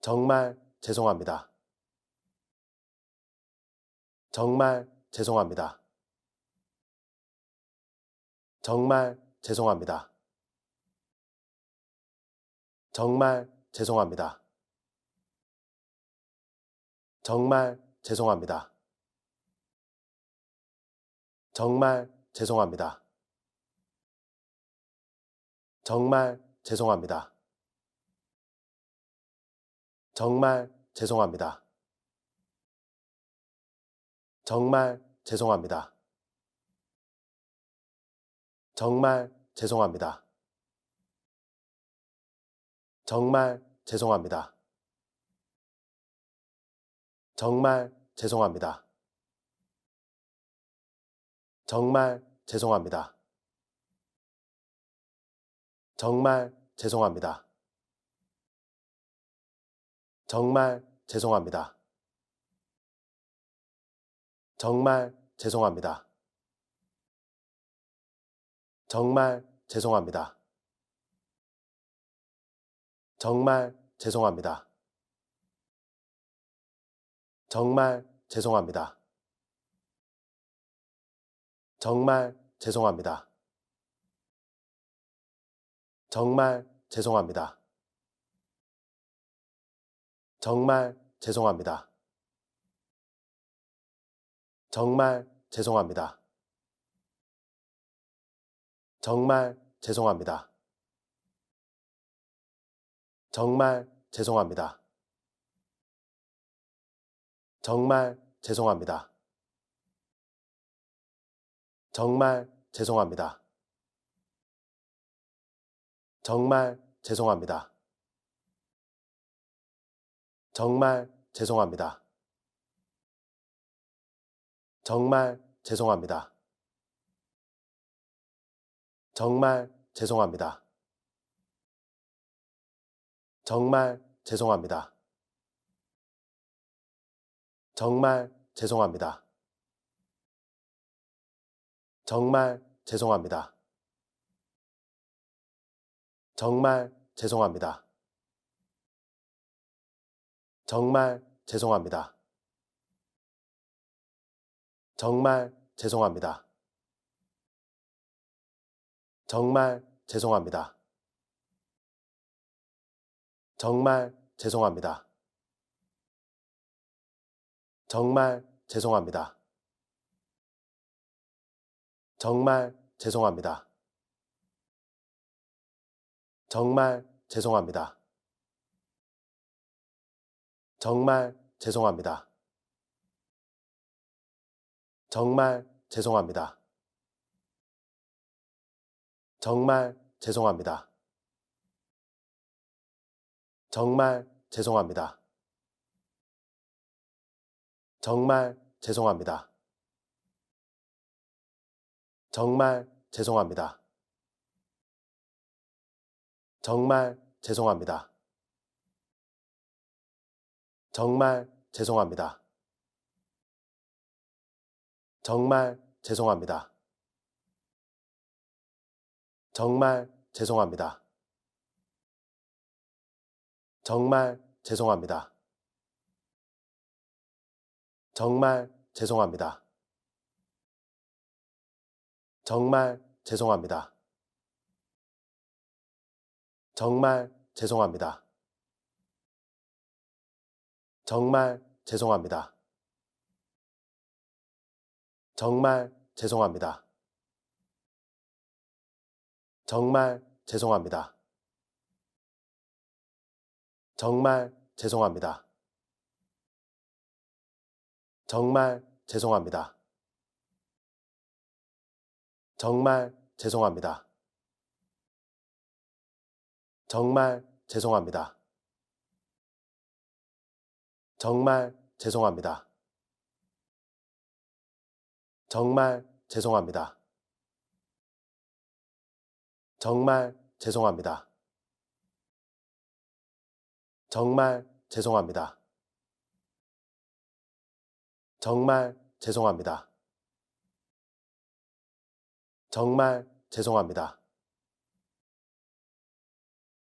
Speaker 1: 정말 죄송합니다. 정말 죄송합니다. 정말 죄송합니다. 정말 죄송합니다. 정말 죄송합니다. 정말 죄송합니다. 정말 죄송합니다. 정말 죄송합니다. 정말 죄송합니다. 정말 죄송합니다. 정말 죄송합니다. 정말 죄송합니다. 정말 죄송합니다. 정말 죄송합니다. 정말 죄송합니다. 정말 죄송합니다. 정말 죄송합니다. 정말 죄송합니다. 정말 죄송합니다. 정말 죄송합니다. 정말 죄송합니다. 정말 죄송합니다. 정말 죄송합니다. 정말 죄송합니다. 정말 죄송합니다. 정말 죄송합니다. 정말 죄송합니다. 정말 죄송합니다. 정말 죄송합니다. 정말 죄송합니다. 정말 죄송합니다. 정말 죄송합니다. 정말 죄송합니다. 정말 죄송합니다. 정말 죄송합니다. 정말 죄송합니다. 정말 죄송합니다. 정말 죄송합니다. 정말 죄송합니다. 정말 죄송합니다. 정말 죄송합니다. 정말 죄송합니다. 정말 죄송합니다. 정말 죄송합니다. 정말 죄송합니다. 정말 죄송합니다. 정말 죄송합니다. 정말 죄송합니다. 정말 죄송합니다. 정말 죄송합니다. 정말 죄송합니다. 정말 죄송합니다. 정말 죄송합니다. 정말 죄송합니다. 정말 죄송합니다. 정말 죄송합니다. 정말 죄송합니다. 정말 죄송합니다. 정말 죄송합니다. 정말 죄송합니다. 정말 죄송합니다. 정말 죄송합니다. 정말 죄송합니다. 정말 죄송합니다. 정말 죄송합니다. 정말 죄송합니다. 정말 죄송합니다. 정말 죄송합니다. 정말 죄송합니다.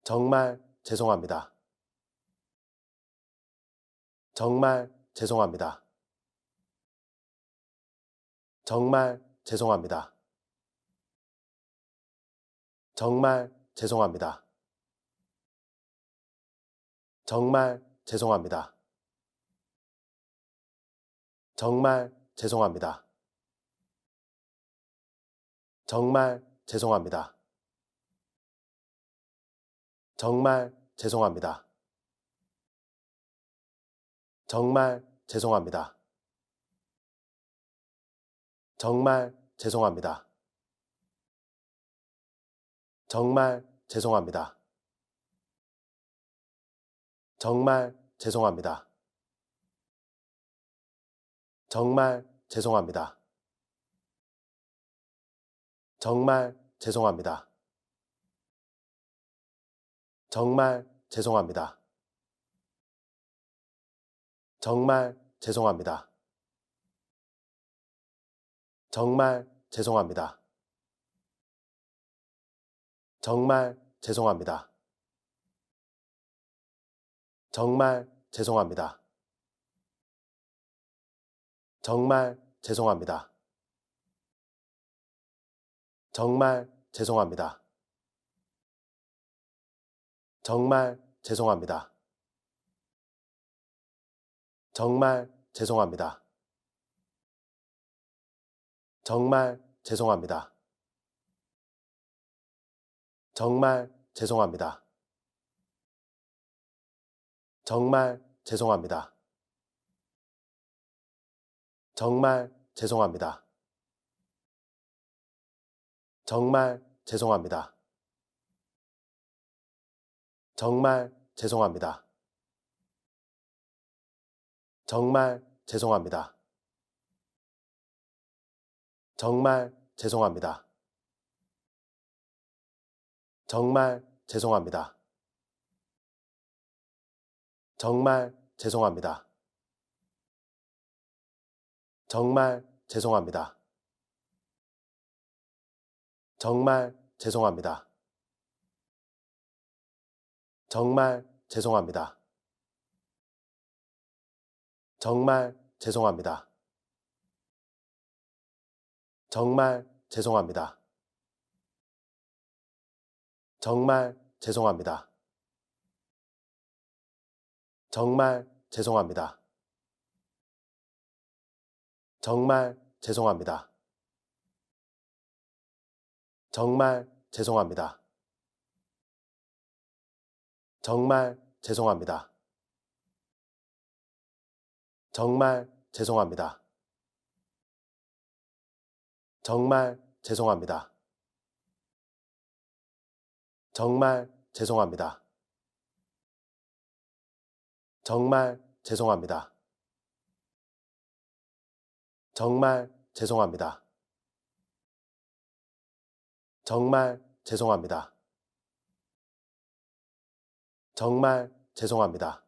Speaker 1: 정말 죄송합니다. 정말 죄송합니다. 정말 죄송합니다. 정말 죄송합니다. 정말 죄송합니다. 정말 죄송합니다. 정말 죄송합니다. 정말 죄송합니다. 정말 죄송합니다. 정말 죄송합니다. 정말 죄송합니다. 정말 죄송합니다. 정말 죄송합니다. 정말 죄송합니다. 정말 죄송합니다. 정말 죄송합니다. 정말 죄송합니다. 정말 죄송합니다. 정말 죄송합니다. 정말 죄송합니다. 정말 죄송합니다. 정말 죄송합니다. 정말 죄송합니다. 정말 죄송합니다. 정말 죄송합니다. 정말 죄송합니다. 정말 죄송합니다. 정말 죄송합니다. 정말 죄송합니다. 정말 죄송합니다. 정말 죄송합니다. 정말 죄송합니다. 정말 죄송합니다. 정말 죄송합니다. 정말 죄송합니다. 정말 죄송합니다. 정말 죄송합니다. 정말 죄송합니다. 정말 죄송합니다. 정말 죄송합니다. 정말 죄송합니다. 정말 죄송합니다. 정말 죄송합니다. 정말 죄송합니다. 정말 죄송합니다. 정말 죄송합니다. 정말 죄송합니다. 정말 죄송합니다. 정말 죄송합니다. 정말 죄송합니다.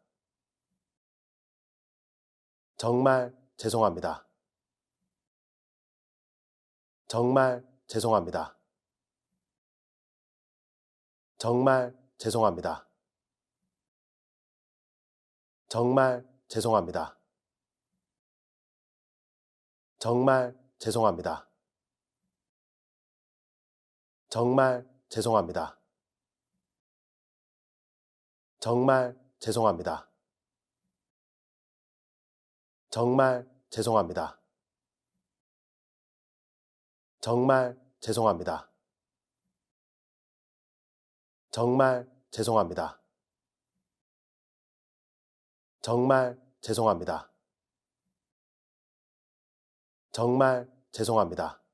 Speaker 1: 정말 죄송합니다. 정말 죄송합니다. 정말 죄송합니다. 정말 죄송합니다. 정말 죄송합니다. 정말 죄송합니다. 정말 죄송합니다. 정말 죄송합니다. 정말 죄송합니다. 정말 죄송합니다. 정말 죄송합니다. 정말 죄송합니다.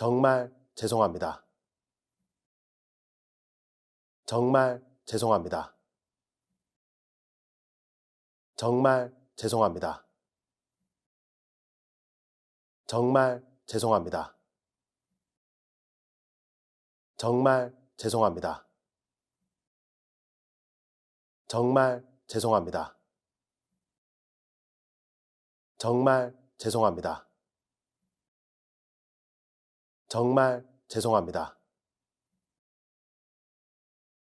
Speaker 1: 정말 죄송합니다. 정말 죄송합니다. 정말 죄송합니다. 정말 죄송합니다. 정말 죄송합니다. 정말 죄송합니다. 정말 죄송합니다. 정말 죄송합니다.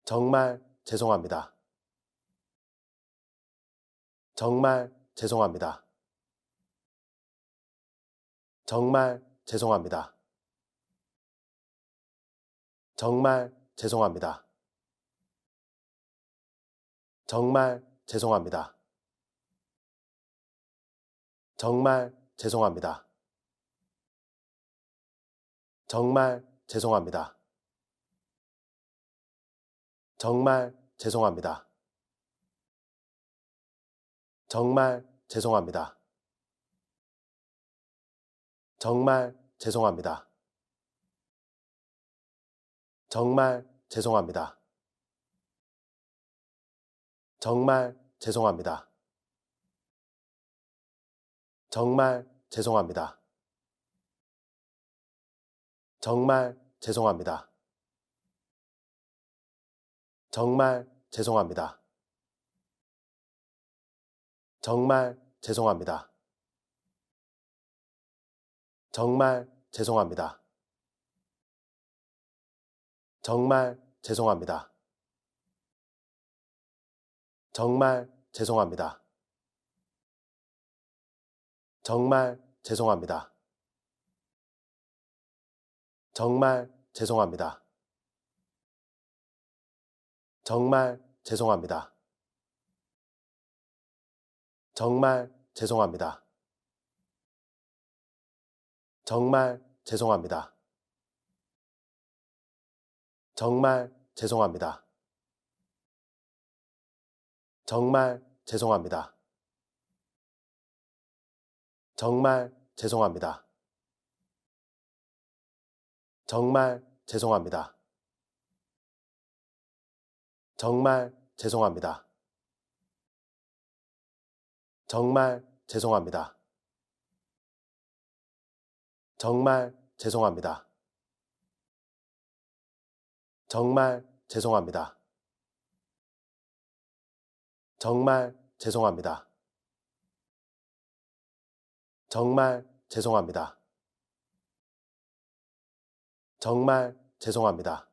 Speaker 1: 정말 죄송합니다. 정말 죄송합니다. 정말 죄송합니다. 정말 죄송합니다. 정말 죄송합니다. 정말 죄송합니다. 정말 죄송합니다. 정말 죄송합니다. 정말 죄송합니다. 정말 죄송합니다. 정말 죄송합니다. 정말 죄송합니다. 정말 죄송합니다. 정말 죄송합니다. 정말 죄송합니다. 정말 죄송합니다. 정말 죄송합니다. 정말 죄송합니다. 정말 죄송합니다. 정말 죄송합니다. 정말 죄송합니다. 정말 죄송합니다. 정말 죄송합니다. 정말 죄송합니다. 정말 죄송합니다. 정말 죄송합니다. 정말 죄송합니다. 정말 죄송합니다. 정말 죄송합니다. 정말 죄송합니다. 정말 죄송합니다. 정말 죄송합니다. 정말 죄송합니다. 정말 죄송합니다. 정말 죄송합니다.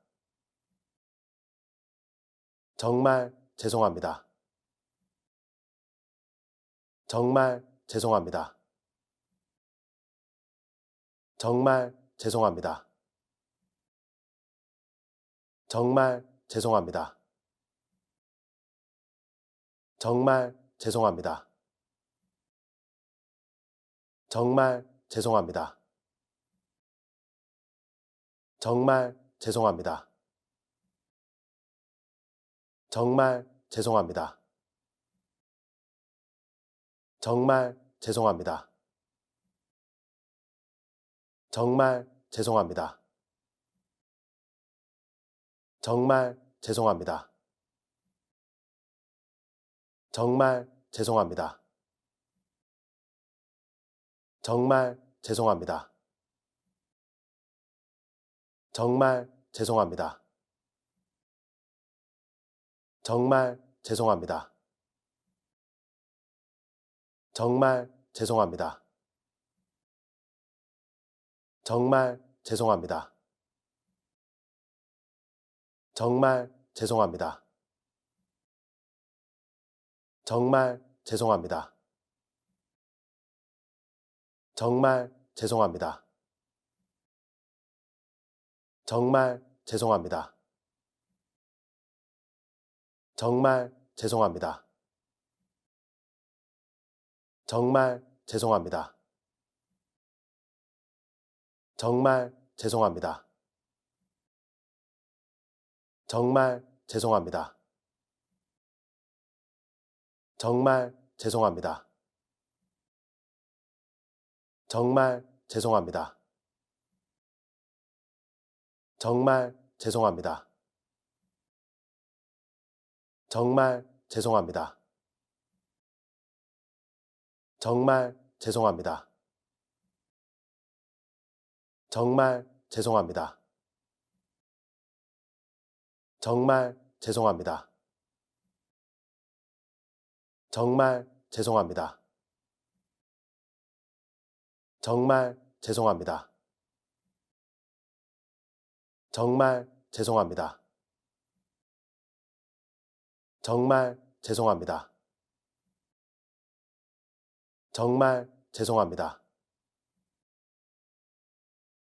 Speaker 1: 정말 죄송합니다. 정말 죄송합니다. 정말 죄송합니다. 정말 죄송합니다. 정말 죄송합니다. 정말 죄송합니다. 정말 죄송합니다. 정말 죄송합니다. 정말 죄송합니다. 정말 죄송합니다. 정말 죄송합니다. 정말 죄송합니다. 정말 죄송합니다. 정말 죄송합니다. 정말 죄송합니다. 정말 죄송합니다. 정말 죄송합니다. 정말 죄송합니다. 정말 죄송합니다. 정말 죄송합니다. 정말 죄송합니다. 정말 죄송합니다. 정말 죄송합니다. 정말 죄송합니다. 정말 죄송합니다. 정말 죄송합니다. 정말 죄송합니다. 정말 죄송합니다. 정말 죄송합니다. 정말 죄송합니다. 정말 죄송합니다. 정말 죄송합니다. 정말 죄송합니다. 정말 죄송합니다. 정말 죄송합니다. 정말 죄송합니다. 정말 죄송합니다.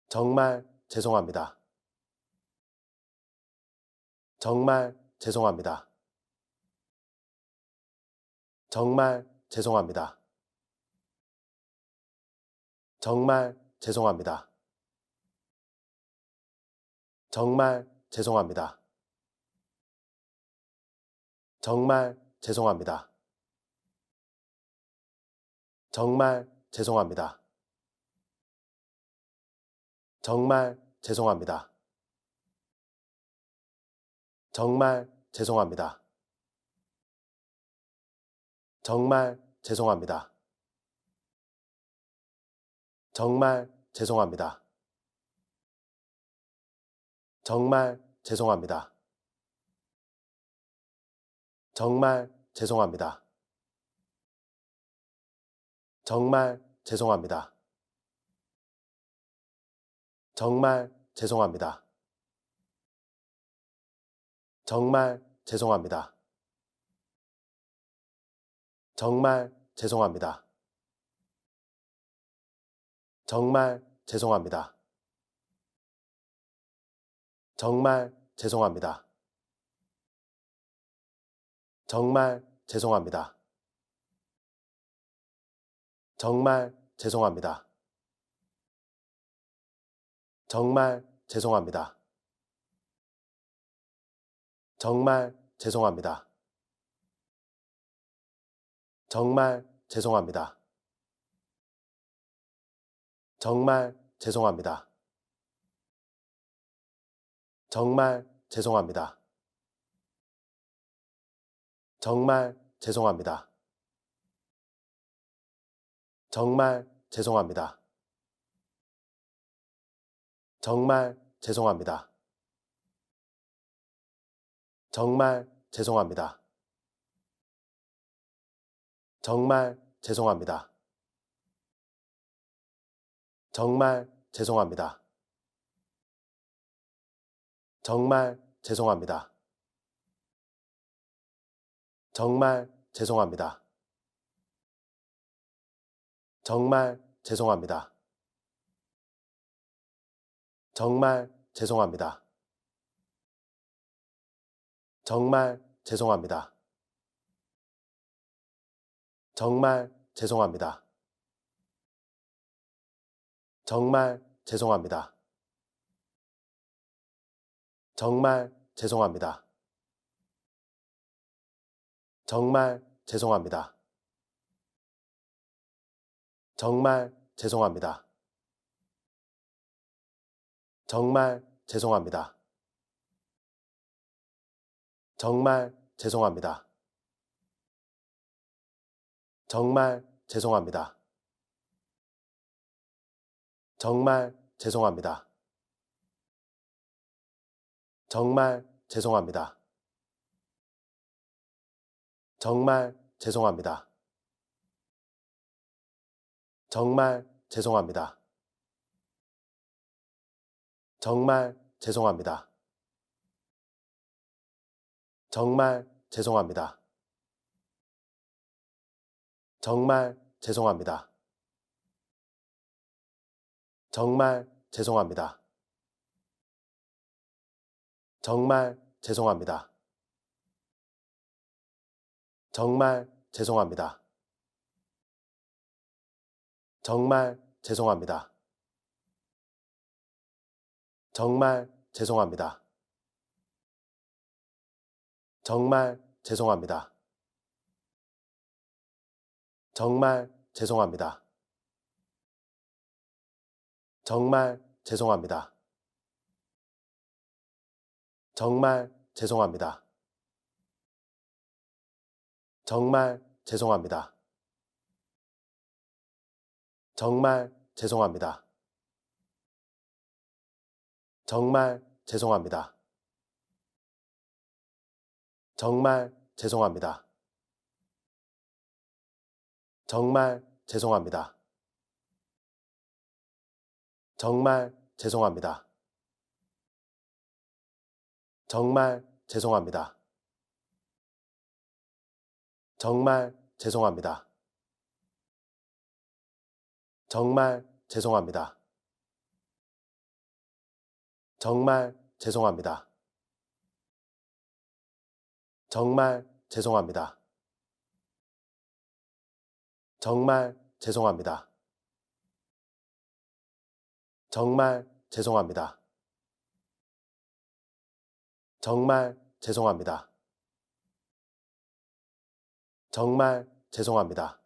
Speaker 1: 정말 죄송합니다. 정말 죄송합니다. 정말 죄송합니다. 정말 죄송합니다. 정말 죄송합니다. 정말 죄송합니다. 정말 죄송합니다. 정말 죄송합니다. 정말 죄송합니다. 정말 죄송합니다. 정말 죄송합니다. 정말 죄송합니다. 정말 죄송합니다. 정말 죄송합니다. 정말 죄송합니다. 정말 죄송합니다. 정말 죄송합니다. 정말 죄송합니다. 정말 죄송합니다. 정말 죄송합니다. 정말 죄송합니다. 정말 죄송합니다. 정말 죄송합니다. 정말 죄송합니다. 정말 죄송합니다. 정말 죄송합니다. 정말 죄송합니다. 정말 죄송합니다. 정말 죄송합니다. 정말 죄송합니다. 정말 죄송합니다. 정말 죄송합니다. 정말 죄송합니다. 정말 죄송합니다. 정말 죄송합니다. 정말 죄송합니다. 정말 죄송합니다. 정말 죄송합니다. 정말 죄송합니다. 정말 죄송합니다. 정말 죄송합니다. 정말 죄송합니다. 정말 죄송합니다. 정말 죄송합니다. 정말 죄송합니다. 정말 죄송합니다. 정말 죄송합니다. 정말 죄송합니다. 정말 죄송합니다. 정말 죄송합니다. 정말 죄송합니다. 정말 죄송합니다. 정말 죄송합니다. 정말 죄송합니다. 정말 죄송합니다. 정말 죄송합니다. 정말 죄송합니다. 정말 죄송합니다. 정말 죄송합니다. 정말 죄송합니다. 정말 죄송합니다. 정말 죄송합니다. 정말 죄송합니다. 정말 죄송합니다. 정말 죄송합니다. 정말 죄송합니다. 정말 죄송합니다. 정말 죄송합니다. 정말 죄송합니다. 정말 죄송합니다. 정말 죄송합니다. 정말 죄송합니다. 정말 죄송합니다. 정말 죄송합니다. 정말 죄송합니다. 정말 죄송합니다.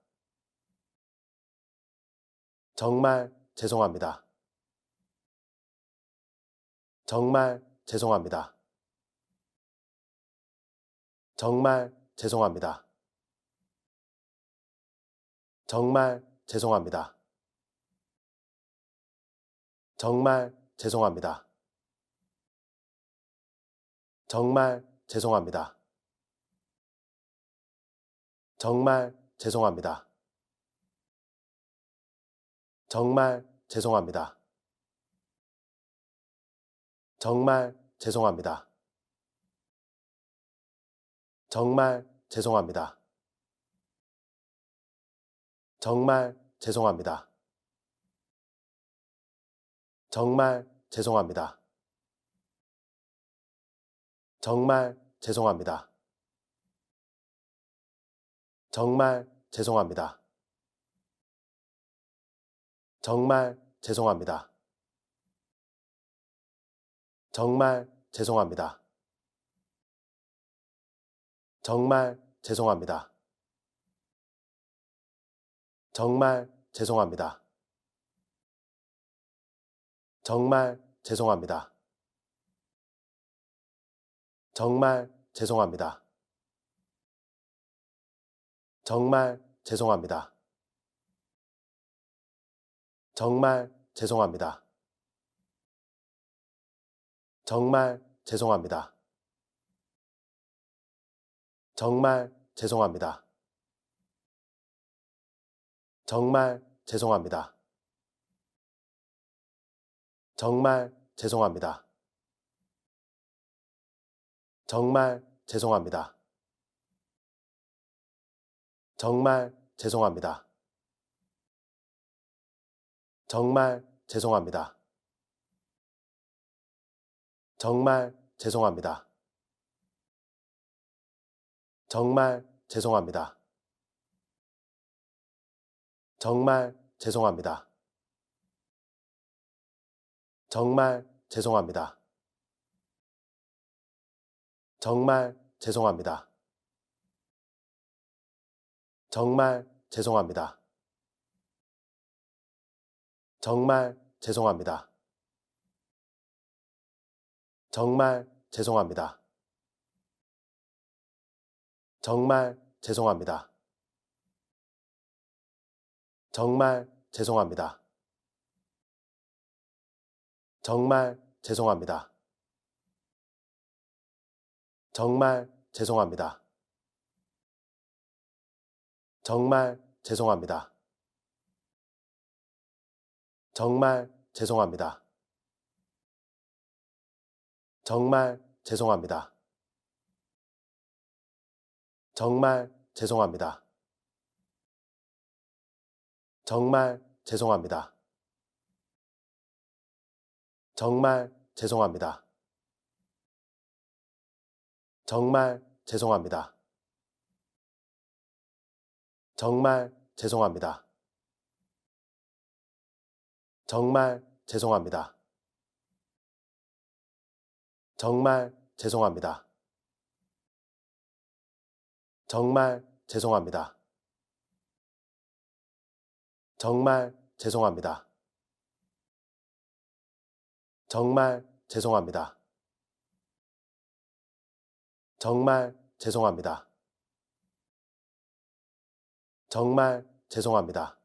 Speaker 1: 정말 죄송합니다. 정말 죄송합니다. 정말 죄송합니다. 정말 죄송합니다. 정말 죄송합니다. 정말 죄송합니다. 정말 죄송합니다. 정말 죄송합니다. 정말 죄송합니다. 정말 죄송합니다. 정말 죄송합니다. 정말 죄송합니다. 정말 죄송합니다. 정말 죄송합니다. 정말 죄송합니다. 정말 죄송합니다. 정말 죄송합니다. 정말 죄송합니다. 정말 죄송합니다. 정말 죄송합니다. 정말 죄송합니다. 정말 죄송합니다. 정말 죄송합니다. 정말 죄송합니다. 정말 죄송합니다. 정말 죄송합니다. 정말 죄송합니다. 정말 죄송합니다. 정말 죄송합니다. 정말 죄송합니다. 정말 죄송합니다. 정말 죄송합니다. 정말 죄송합니다. 정말 죄송합니다. 정말 죄송합니다. 정말 죄송합니다. 정말 죄송합니다. 정말 죄송합니다. 정말 죄송합니다. 정말 죄송합니다. 정말 죄송합니다. 정말 죄송합니다. 정말 죄송합니다. 정말 죄송합니다. 정말 죄송합니다. 정말 죄송합니다. 정말 죄송합니다. 정말 죄송합니다. 정말 죄송합니다. 정말 죄송합니다. 정말 죄송합니다. 정말 죄송합니다. 정말 죄송합니다. 정말 죄송합니다. 정말 죄송합니다. 정말 죄송합니다.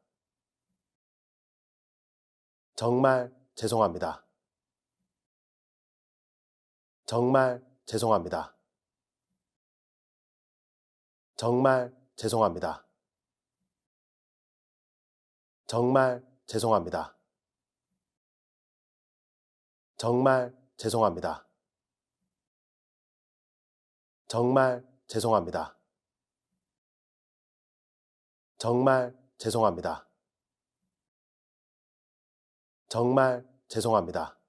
Speaker 1: 정말 죄송합니다. 정말 죄송합니다. 정말 죄송합니다. 정말 죄송합니다. 정말 죄송합니다. 정말 죄송합니다. 정말 죄송합니다. 정말 죄송합니다.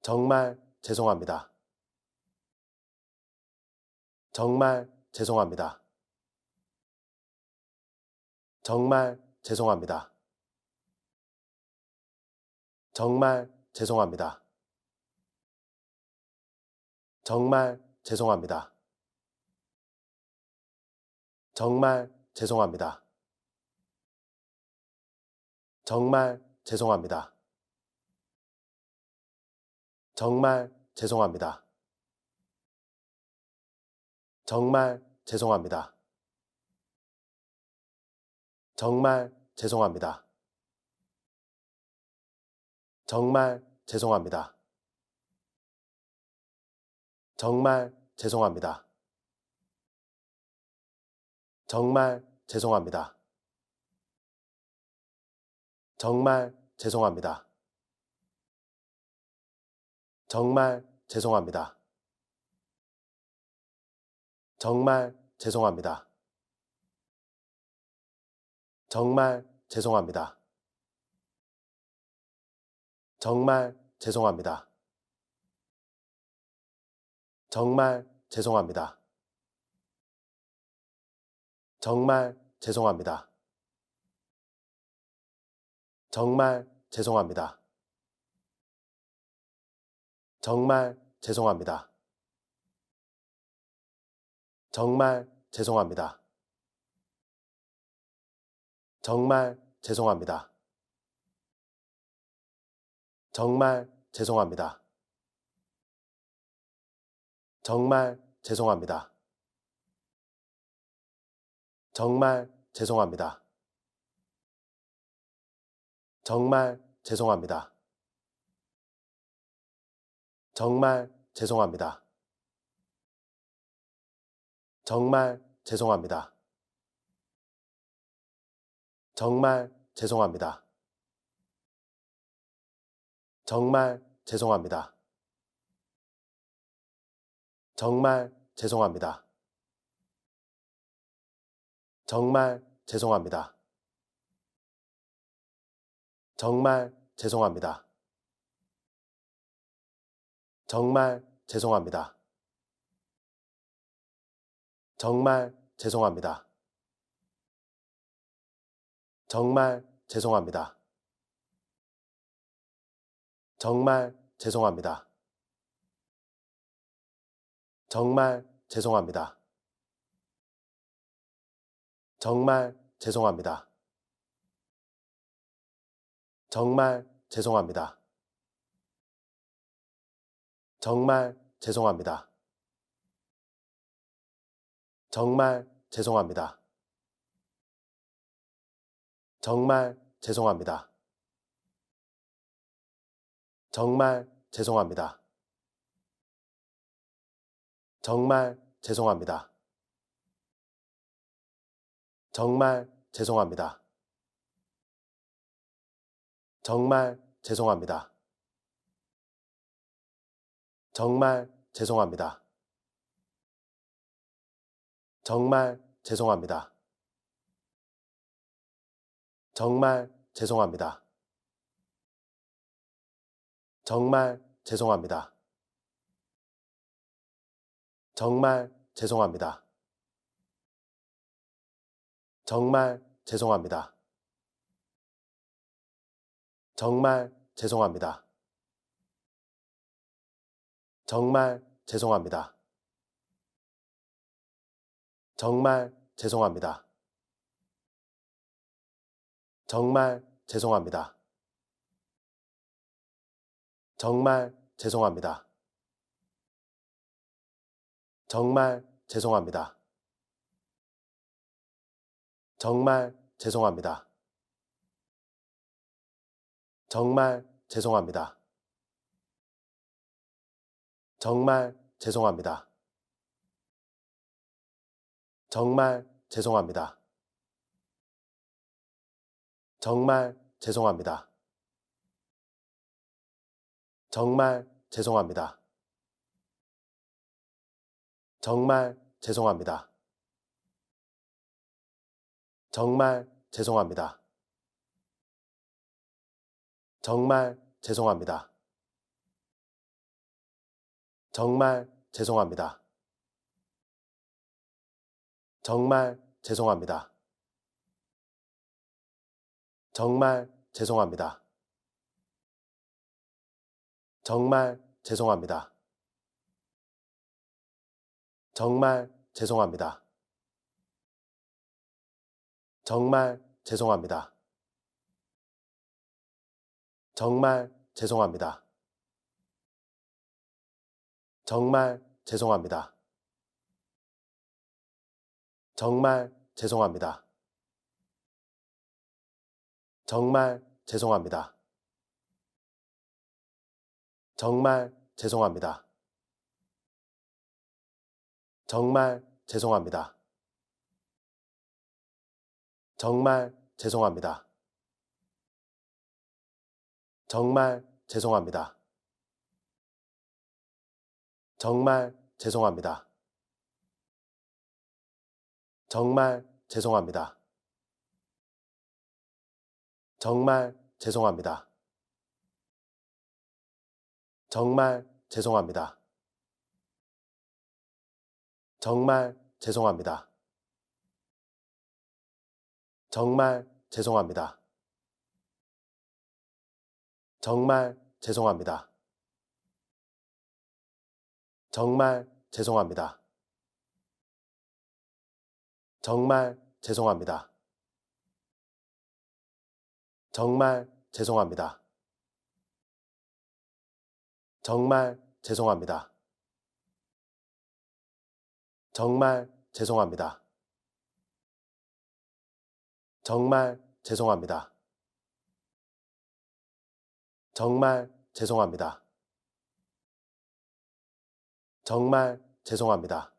Speaker 1: 정말 죄송합니다. 정말 죄송합니다. 정말 죄송합니다. 정말 죄송합니다. 정말 죄송합니다. 정말 죄송합니다. 정말 죄송합니다. 정말 죄송합니다. 정말 죄송합니다. 정말 죄송합니다. 정말 죄송합니다. 정말 죄송합니다. 정말 죄송합니다. 정말 죄송합니다. 정말 죄송합니다. 정말 죄송합니다. 정말 죄송합니다. 정말 죄송합니다. 정말 죄송합니다. 정말 죄송합니다. 정말 죄송합니다. 정말 죄송합니다. 정말 죄송합니다. 정말 죄송합니다. 정말 죄송합니다. 정말 죄송합니다. 정말 죄송합니다. 정말 죄송합니다. 정말 죄송합니다. 정말 죄송합니다. 정말 죄송합니다. 정말 죄송합니다. 정말 죄송합니다. 정말 죄송합니다. 정말 죄송합니다. 정말 죄송합니다. 정말 죄송합니다. 정말 죄송합니다. 정말 죄송합니다. 정말 죄송합니다. 정말 죄송합니다. 정말 죄송합니다. 정말 죄송합니다. 정말 죄송합니다. 정말 죄송합니다. 정말 죄송합니다. 정말 죄송합니다. 정말 죄송합니다. 정말 죄송합니다. 정말 죄송합니다. 정말 죄송합니다. 정말 죄송합니다. 정말 죄송합니다. 정말 죄송합니다. 정말 죄송합니다. 정말 죄송합니다. 정말 죄송합니다. 정말 죄송합니다. 정말 죄송합니다. 정말 죄송합니다. 정말 죄송합니다. 정말 죄송합니다. 정말 죄송합니다. 정말 죄송합니다. 정말 죄송합니다. 정말 죄송합니다. 정말 죄송합니다. 정말 죄송합니다. 정말 죄송합니다. 정말 죄송합니다. 정말 죄송합니다. 정말 죄송합니다. 정말 죄송합니다. 정말 죄송합니다. 정말 죄송합니다. 정말 죄송합니다. 정말 죄송합니다. 정말 죄송합니다. 정말 죄송합니다. 정말 죄송합니다. 정말 죄송합니다. 정말 죄송합니다. 정말 죄송합니다. 정말 죄송합니다. 정말 죄송합니다. 정말 죄송합니다. 정말 죄송합니다. 정말 죄송합니다. 정말 죄송합니다. 정말 죄송합니다. 정말 죄송합니다. 정말 죄송합니다. 정말 죄송합니다. 정말 죄송합니다. 정말 죄송합니다. 정말 죄송합니다. 정말 죄송합니다. 정말 죄송합니다. 정말 죄송합니다.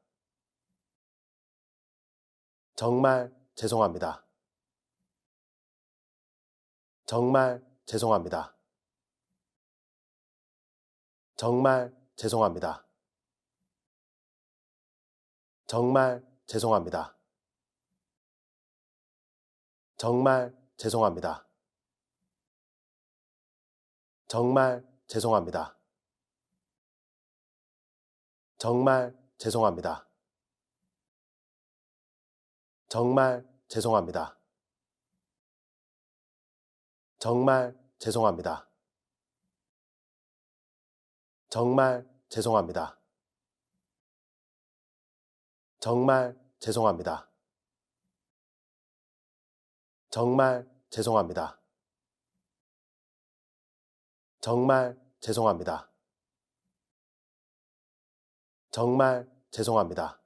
Speaker 1: 정말 죄송합니다. 정말 죄송합니다. 정말 죄송합니다. 정말 죄송합니다. 정말 죄송합니다. 정말 죄송합니다. 정말 죄송합니다. 정말 죄송합니다. 정말 죄송합니다. 정말 죄송합니다. 정말 죄송합니다. 정말 죄송합니다. 정말 죄송합니다. 정말 죄송합니다.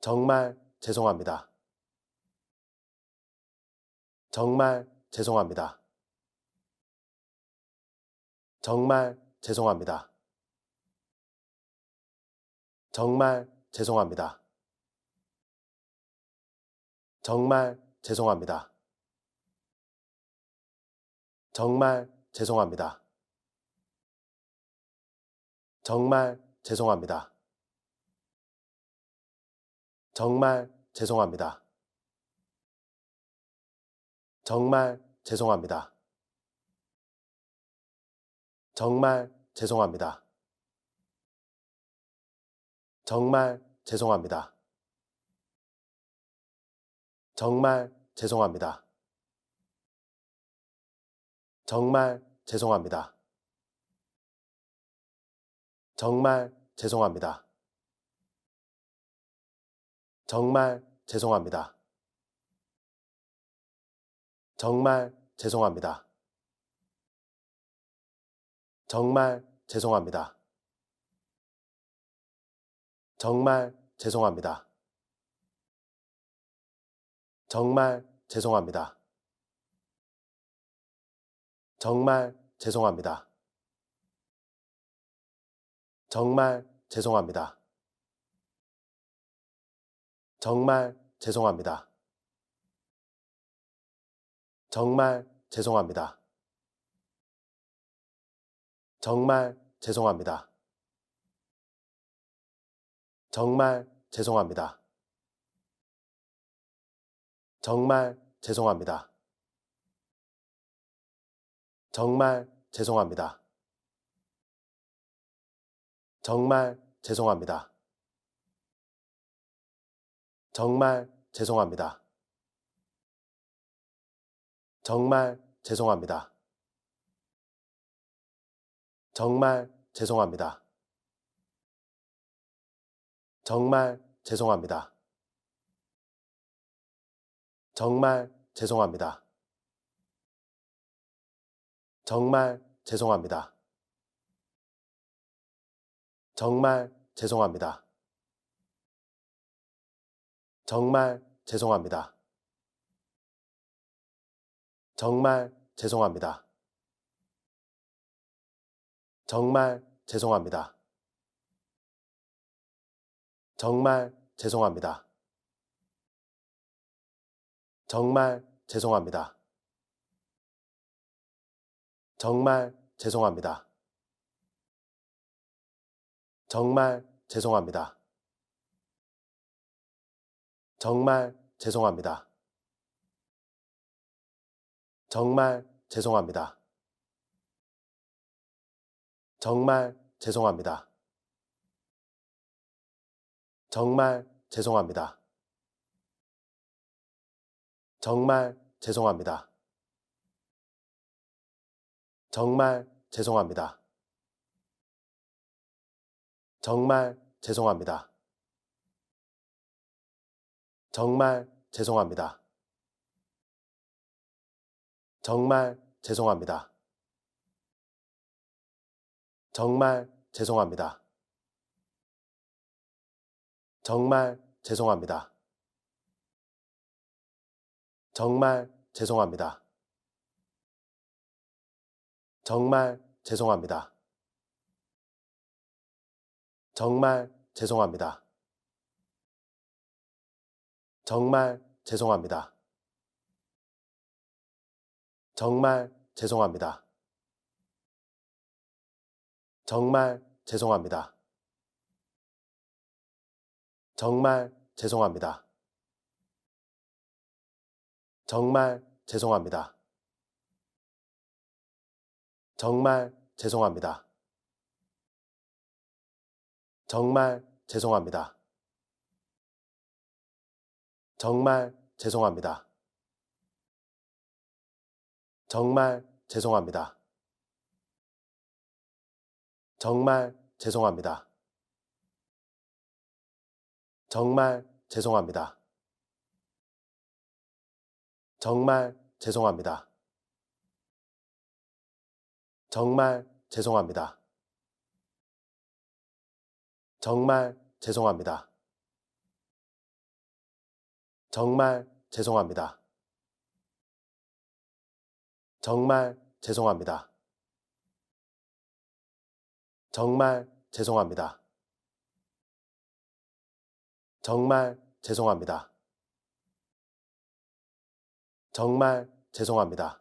Speaker 1: 정말 죄송합니다. 정말 죄송합니다. 정말 죄송합니다. 정말 죄송합니다. 정말 죄송합니다. 정말 죄송합니다. 정말 죄송합니다. 정말 죄송합니다. 정말 죄송합니다. 정말 죄송합니다. 정말 죄송합니다. 정말 죄송합니다. 정말 죄송합니다. 정말 죄송합니다. 정말 죄송합니다. 정말 죄송합니다. 정말 죄송합니다. 정말 죄송합니다. 정말 죄송합니다. 정말 죄송합니다. 정말 죄송합니다. 정말 죄송합니다. 정말 죄송합니다. 정말 죄송합니다. 정말 죄송합니다. 정말 죄송합니다. 정말 죄송합니다. 정말 죄송합니다. 정말 죄송합니다. 정말 죄송합니다. 정말 죄송합니다. 정말 죄송합니다. 정말 죄송합니다. 정말 죄송합니다. 정말 죄송합니다. 정말 죄송합니다. 정말 죄송합니다. 정말 죄송합니다. 정말 죄송합니다. 정말 죄송합니다. 정말 죄송합니다. 정말 죄송합니다. 정말 죄송합니다. 정말 죄송합니다. 정말 죄송합니다. 정말 죄송합니다. 정말 죄송합니다. 정말 죄송합니다. 정말 죄송합니다. 정말 죄송합니다. 정말 죄송합니다. 정말 죄송합니다. 정말 죄송합니다. 정말 죄송합니다. 정말 죄송합니다. 정말 죄송합니다. 정말 죄송합니다. 정말 죄송합니다. 정말 죄송합니다. 정말 죄송합니다. 정말 죄송합니다. 정말 죄송합니다. 정말 죄송합니다. 정말 죄송합니다. 정말 죄송합니다. 정말 죄송합니다. 정말 죄송합니다. 정말 죄송합니다. 정말 죄송합니다. 정말 죄송합니다. 정말 죄송합니다. 정말 죄송합니다. 정말 죄송합니다. 정말 죄송합니다. 정말 죄송합니다.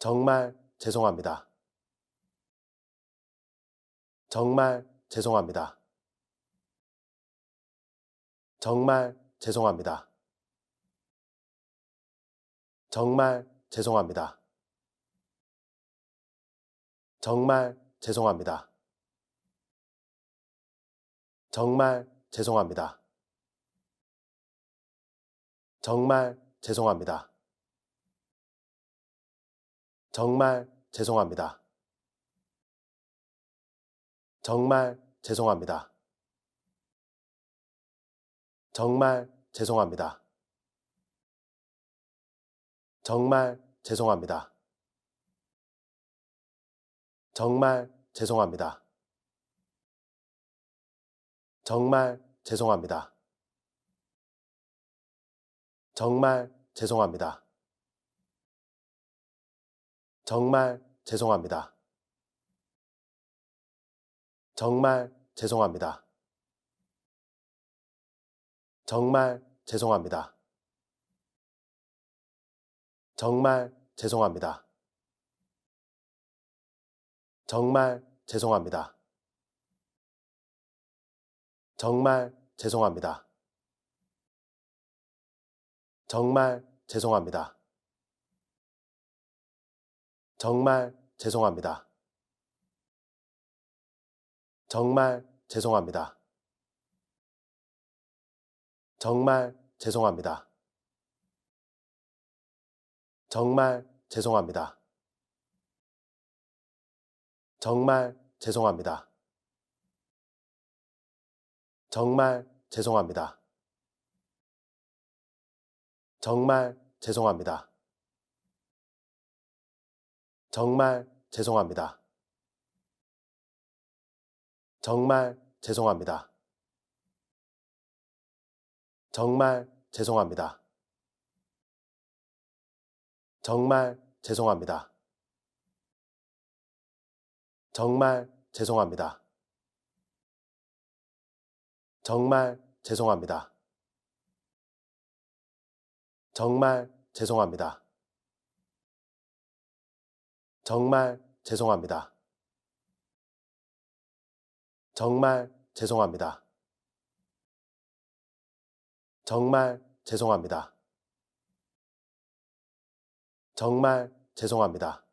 Speaker 1: 정말 죄송합니다. 정말 죄송합니다. 정말 죄송합니다. 정말 죄송합니다. 정말 죄송합니다. 정말 죄송합니다. 정말 죄송합니다. 정말 죄송합니다. 정말 죄송합니다. 정말 죄송합니다. 정말 죄송합니다. 정말 죄송합니다. 정말 죄송합니다. 정말 죄송합니다. 정말 죄송합니다. 정말 죄송합니다. 정말 죄송합니다. 정말 죄송합니다. 정말 죄송합니다. 정말 죄송합니다. 정말 죄송합니다. 정말 죄송합니다. 정말 죄송합니다. 정말 죄송합니다. 정말 죄송합니다. 정말 죄송합니다. 정말 죄송합니다. 정말 죄송합니다. 정말 죄송합니다. 정말 죄송합니다. 정말 죄송합니다. 정말 죄송합니다. 정말 죄송합니다. 정말 죄송합니다. 정말 죄송합니다. 정말 죄송합니다. 정말 죄송합니다. 정말 죄송합니다. 정말 죄송합니다.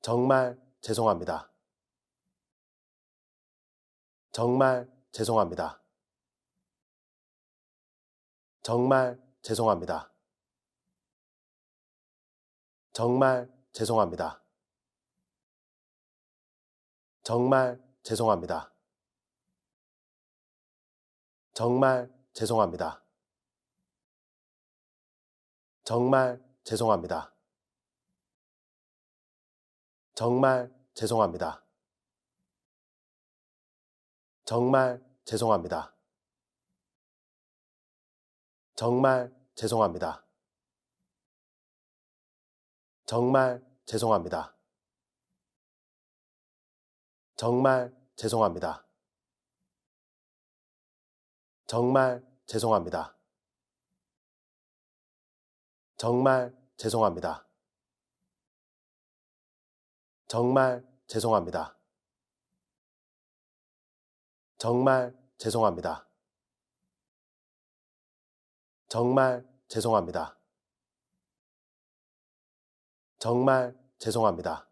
Speaker 1: 정말 죄송합니다. 정말 죄송합니다. 정말 죄송합니다. 정말 죄송합니다. 정말 죄송합니다. 정말 죄송합니다. 정말 죄송합니다. 정말 죄송합니다. 정말 죄송합니다. 정말 죄송합니다. 정말 죄송합니다. 정말 죄송합니다. 정말 죄송합니다. 정말 죄송합니다. 정말 죄송합니다. 정말 죄송합니다. 정말 죄송합니다. 정말 죄송합니다.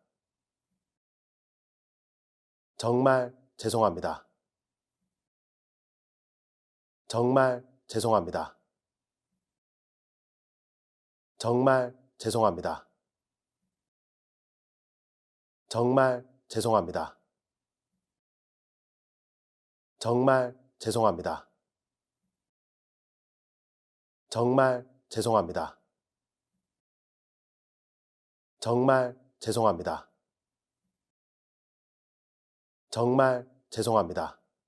Speaker 1: 정말 죄송합니다. 정말 죄송합니다. 정말 죄송합니다. 정말 죄송합니다. 정말 죄송합니다. 정말 죄송합니다. 정말 죄송합니다. 정말 죄송합니다.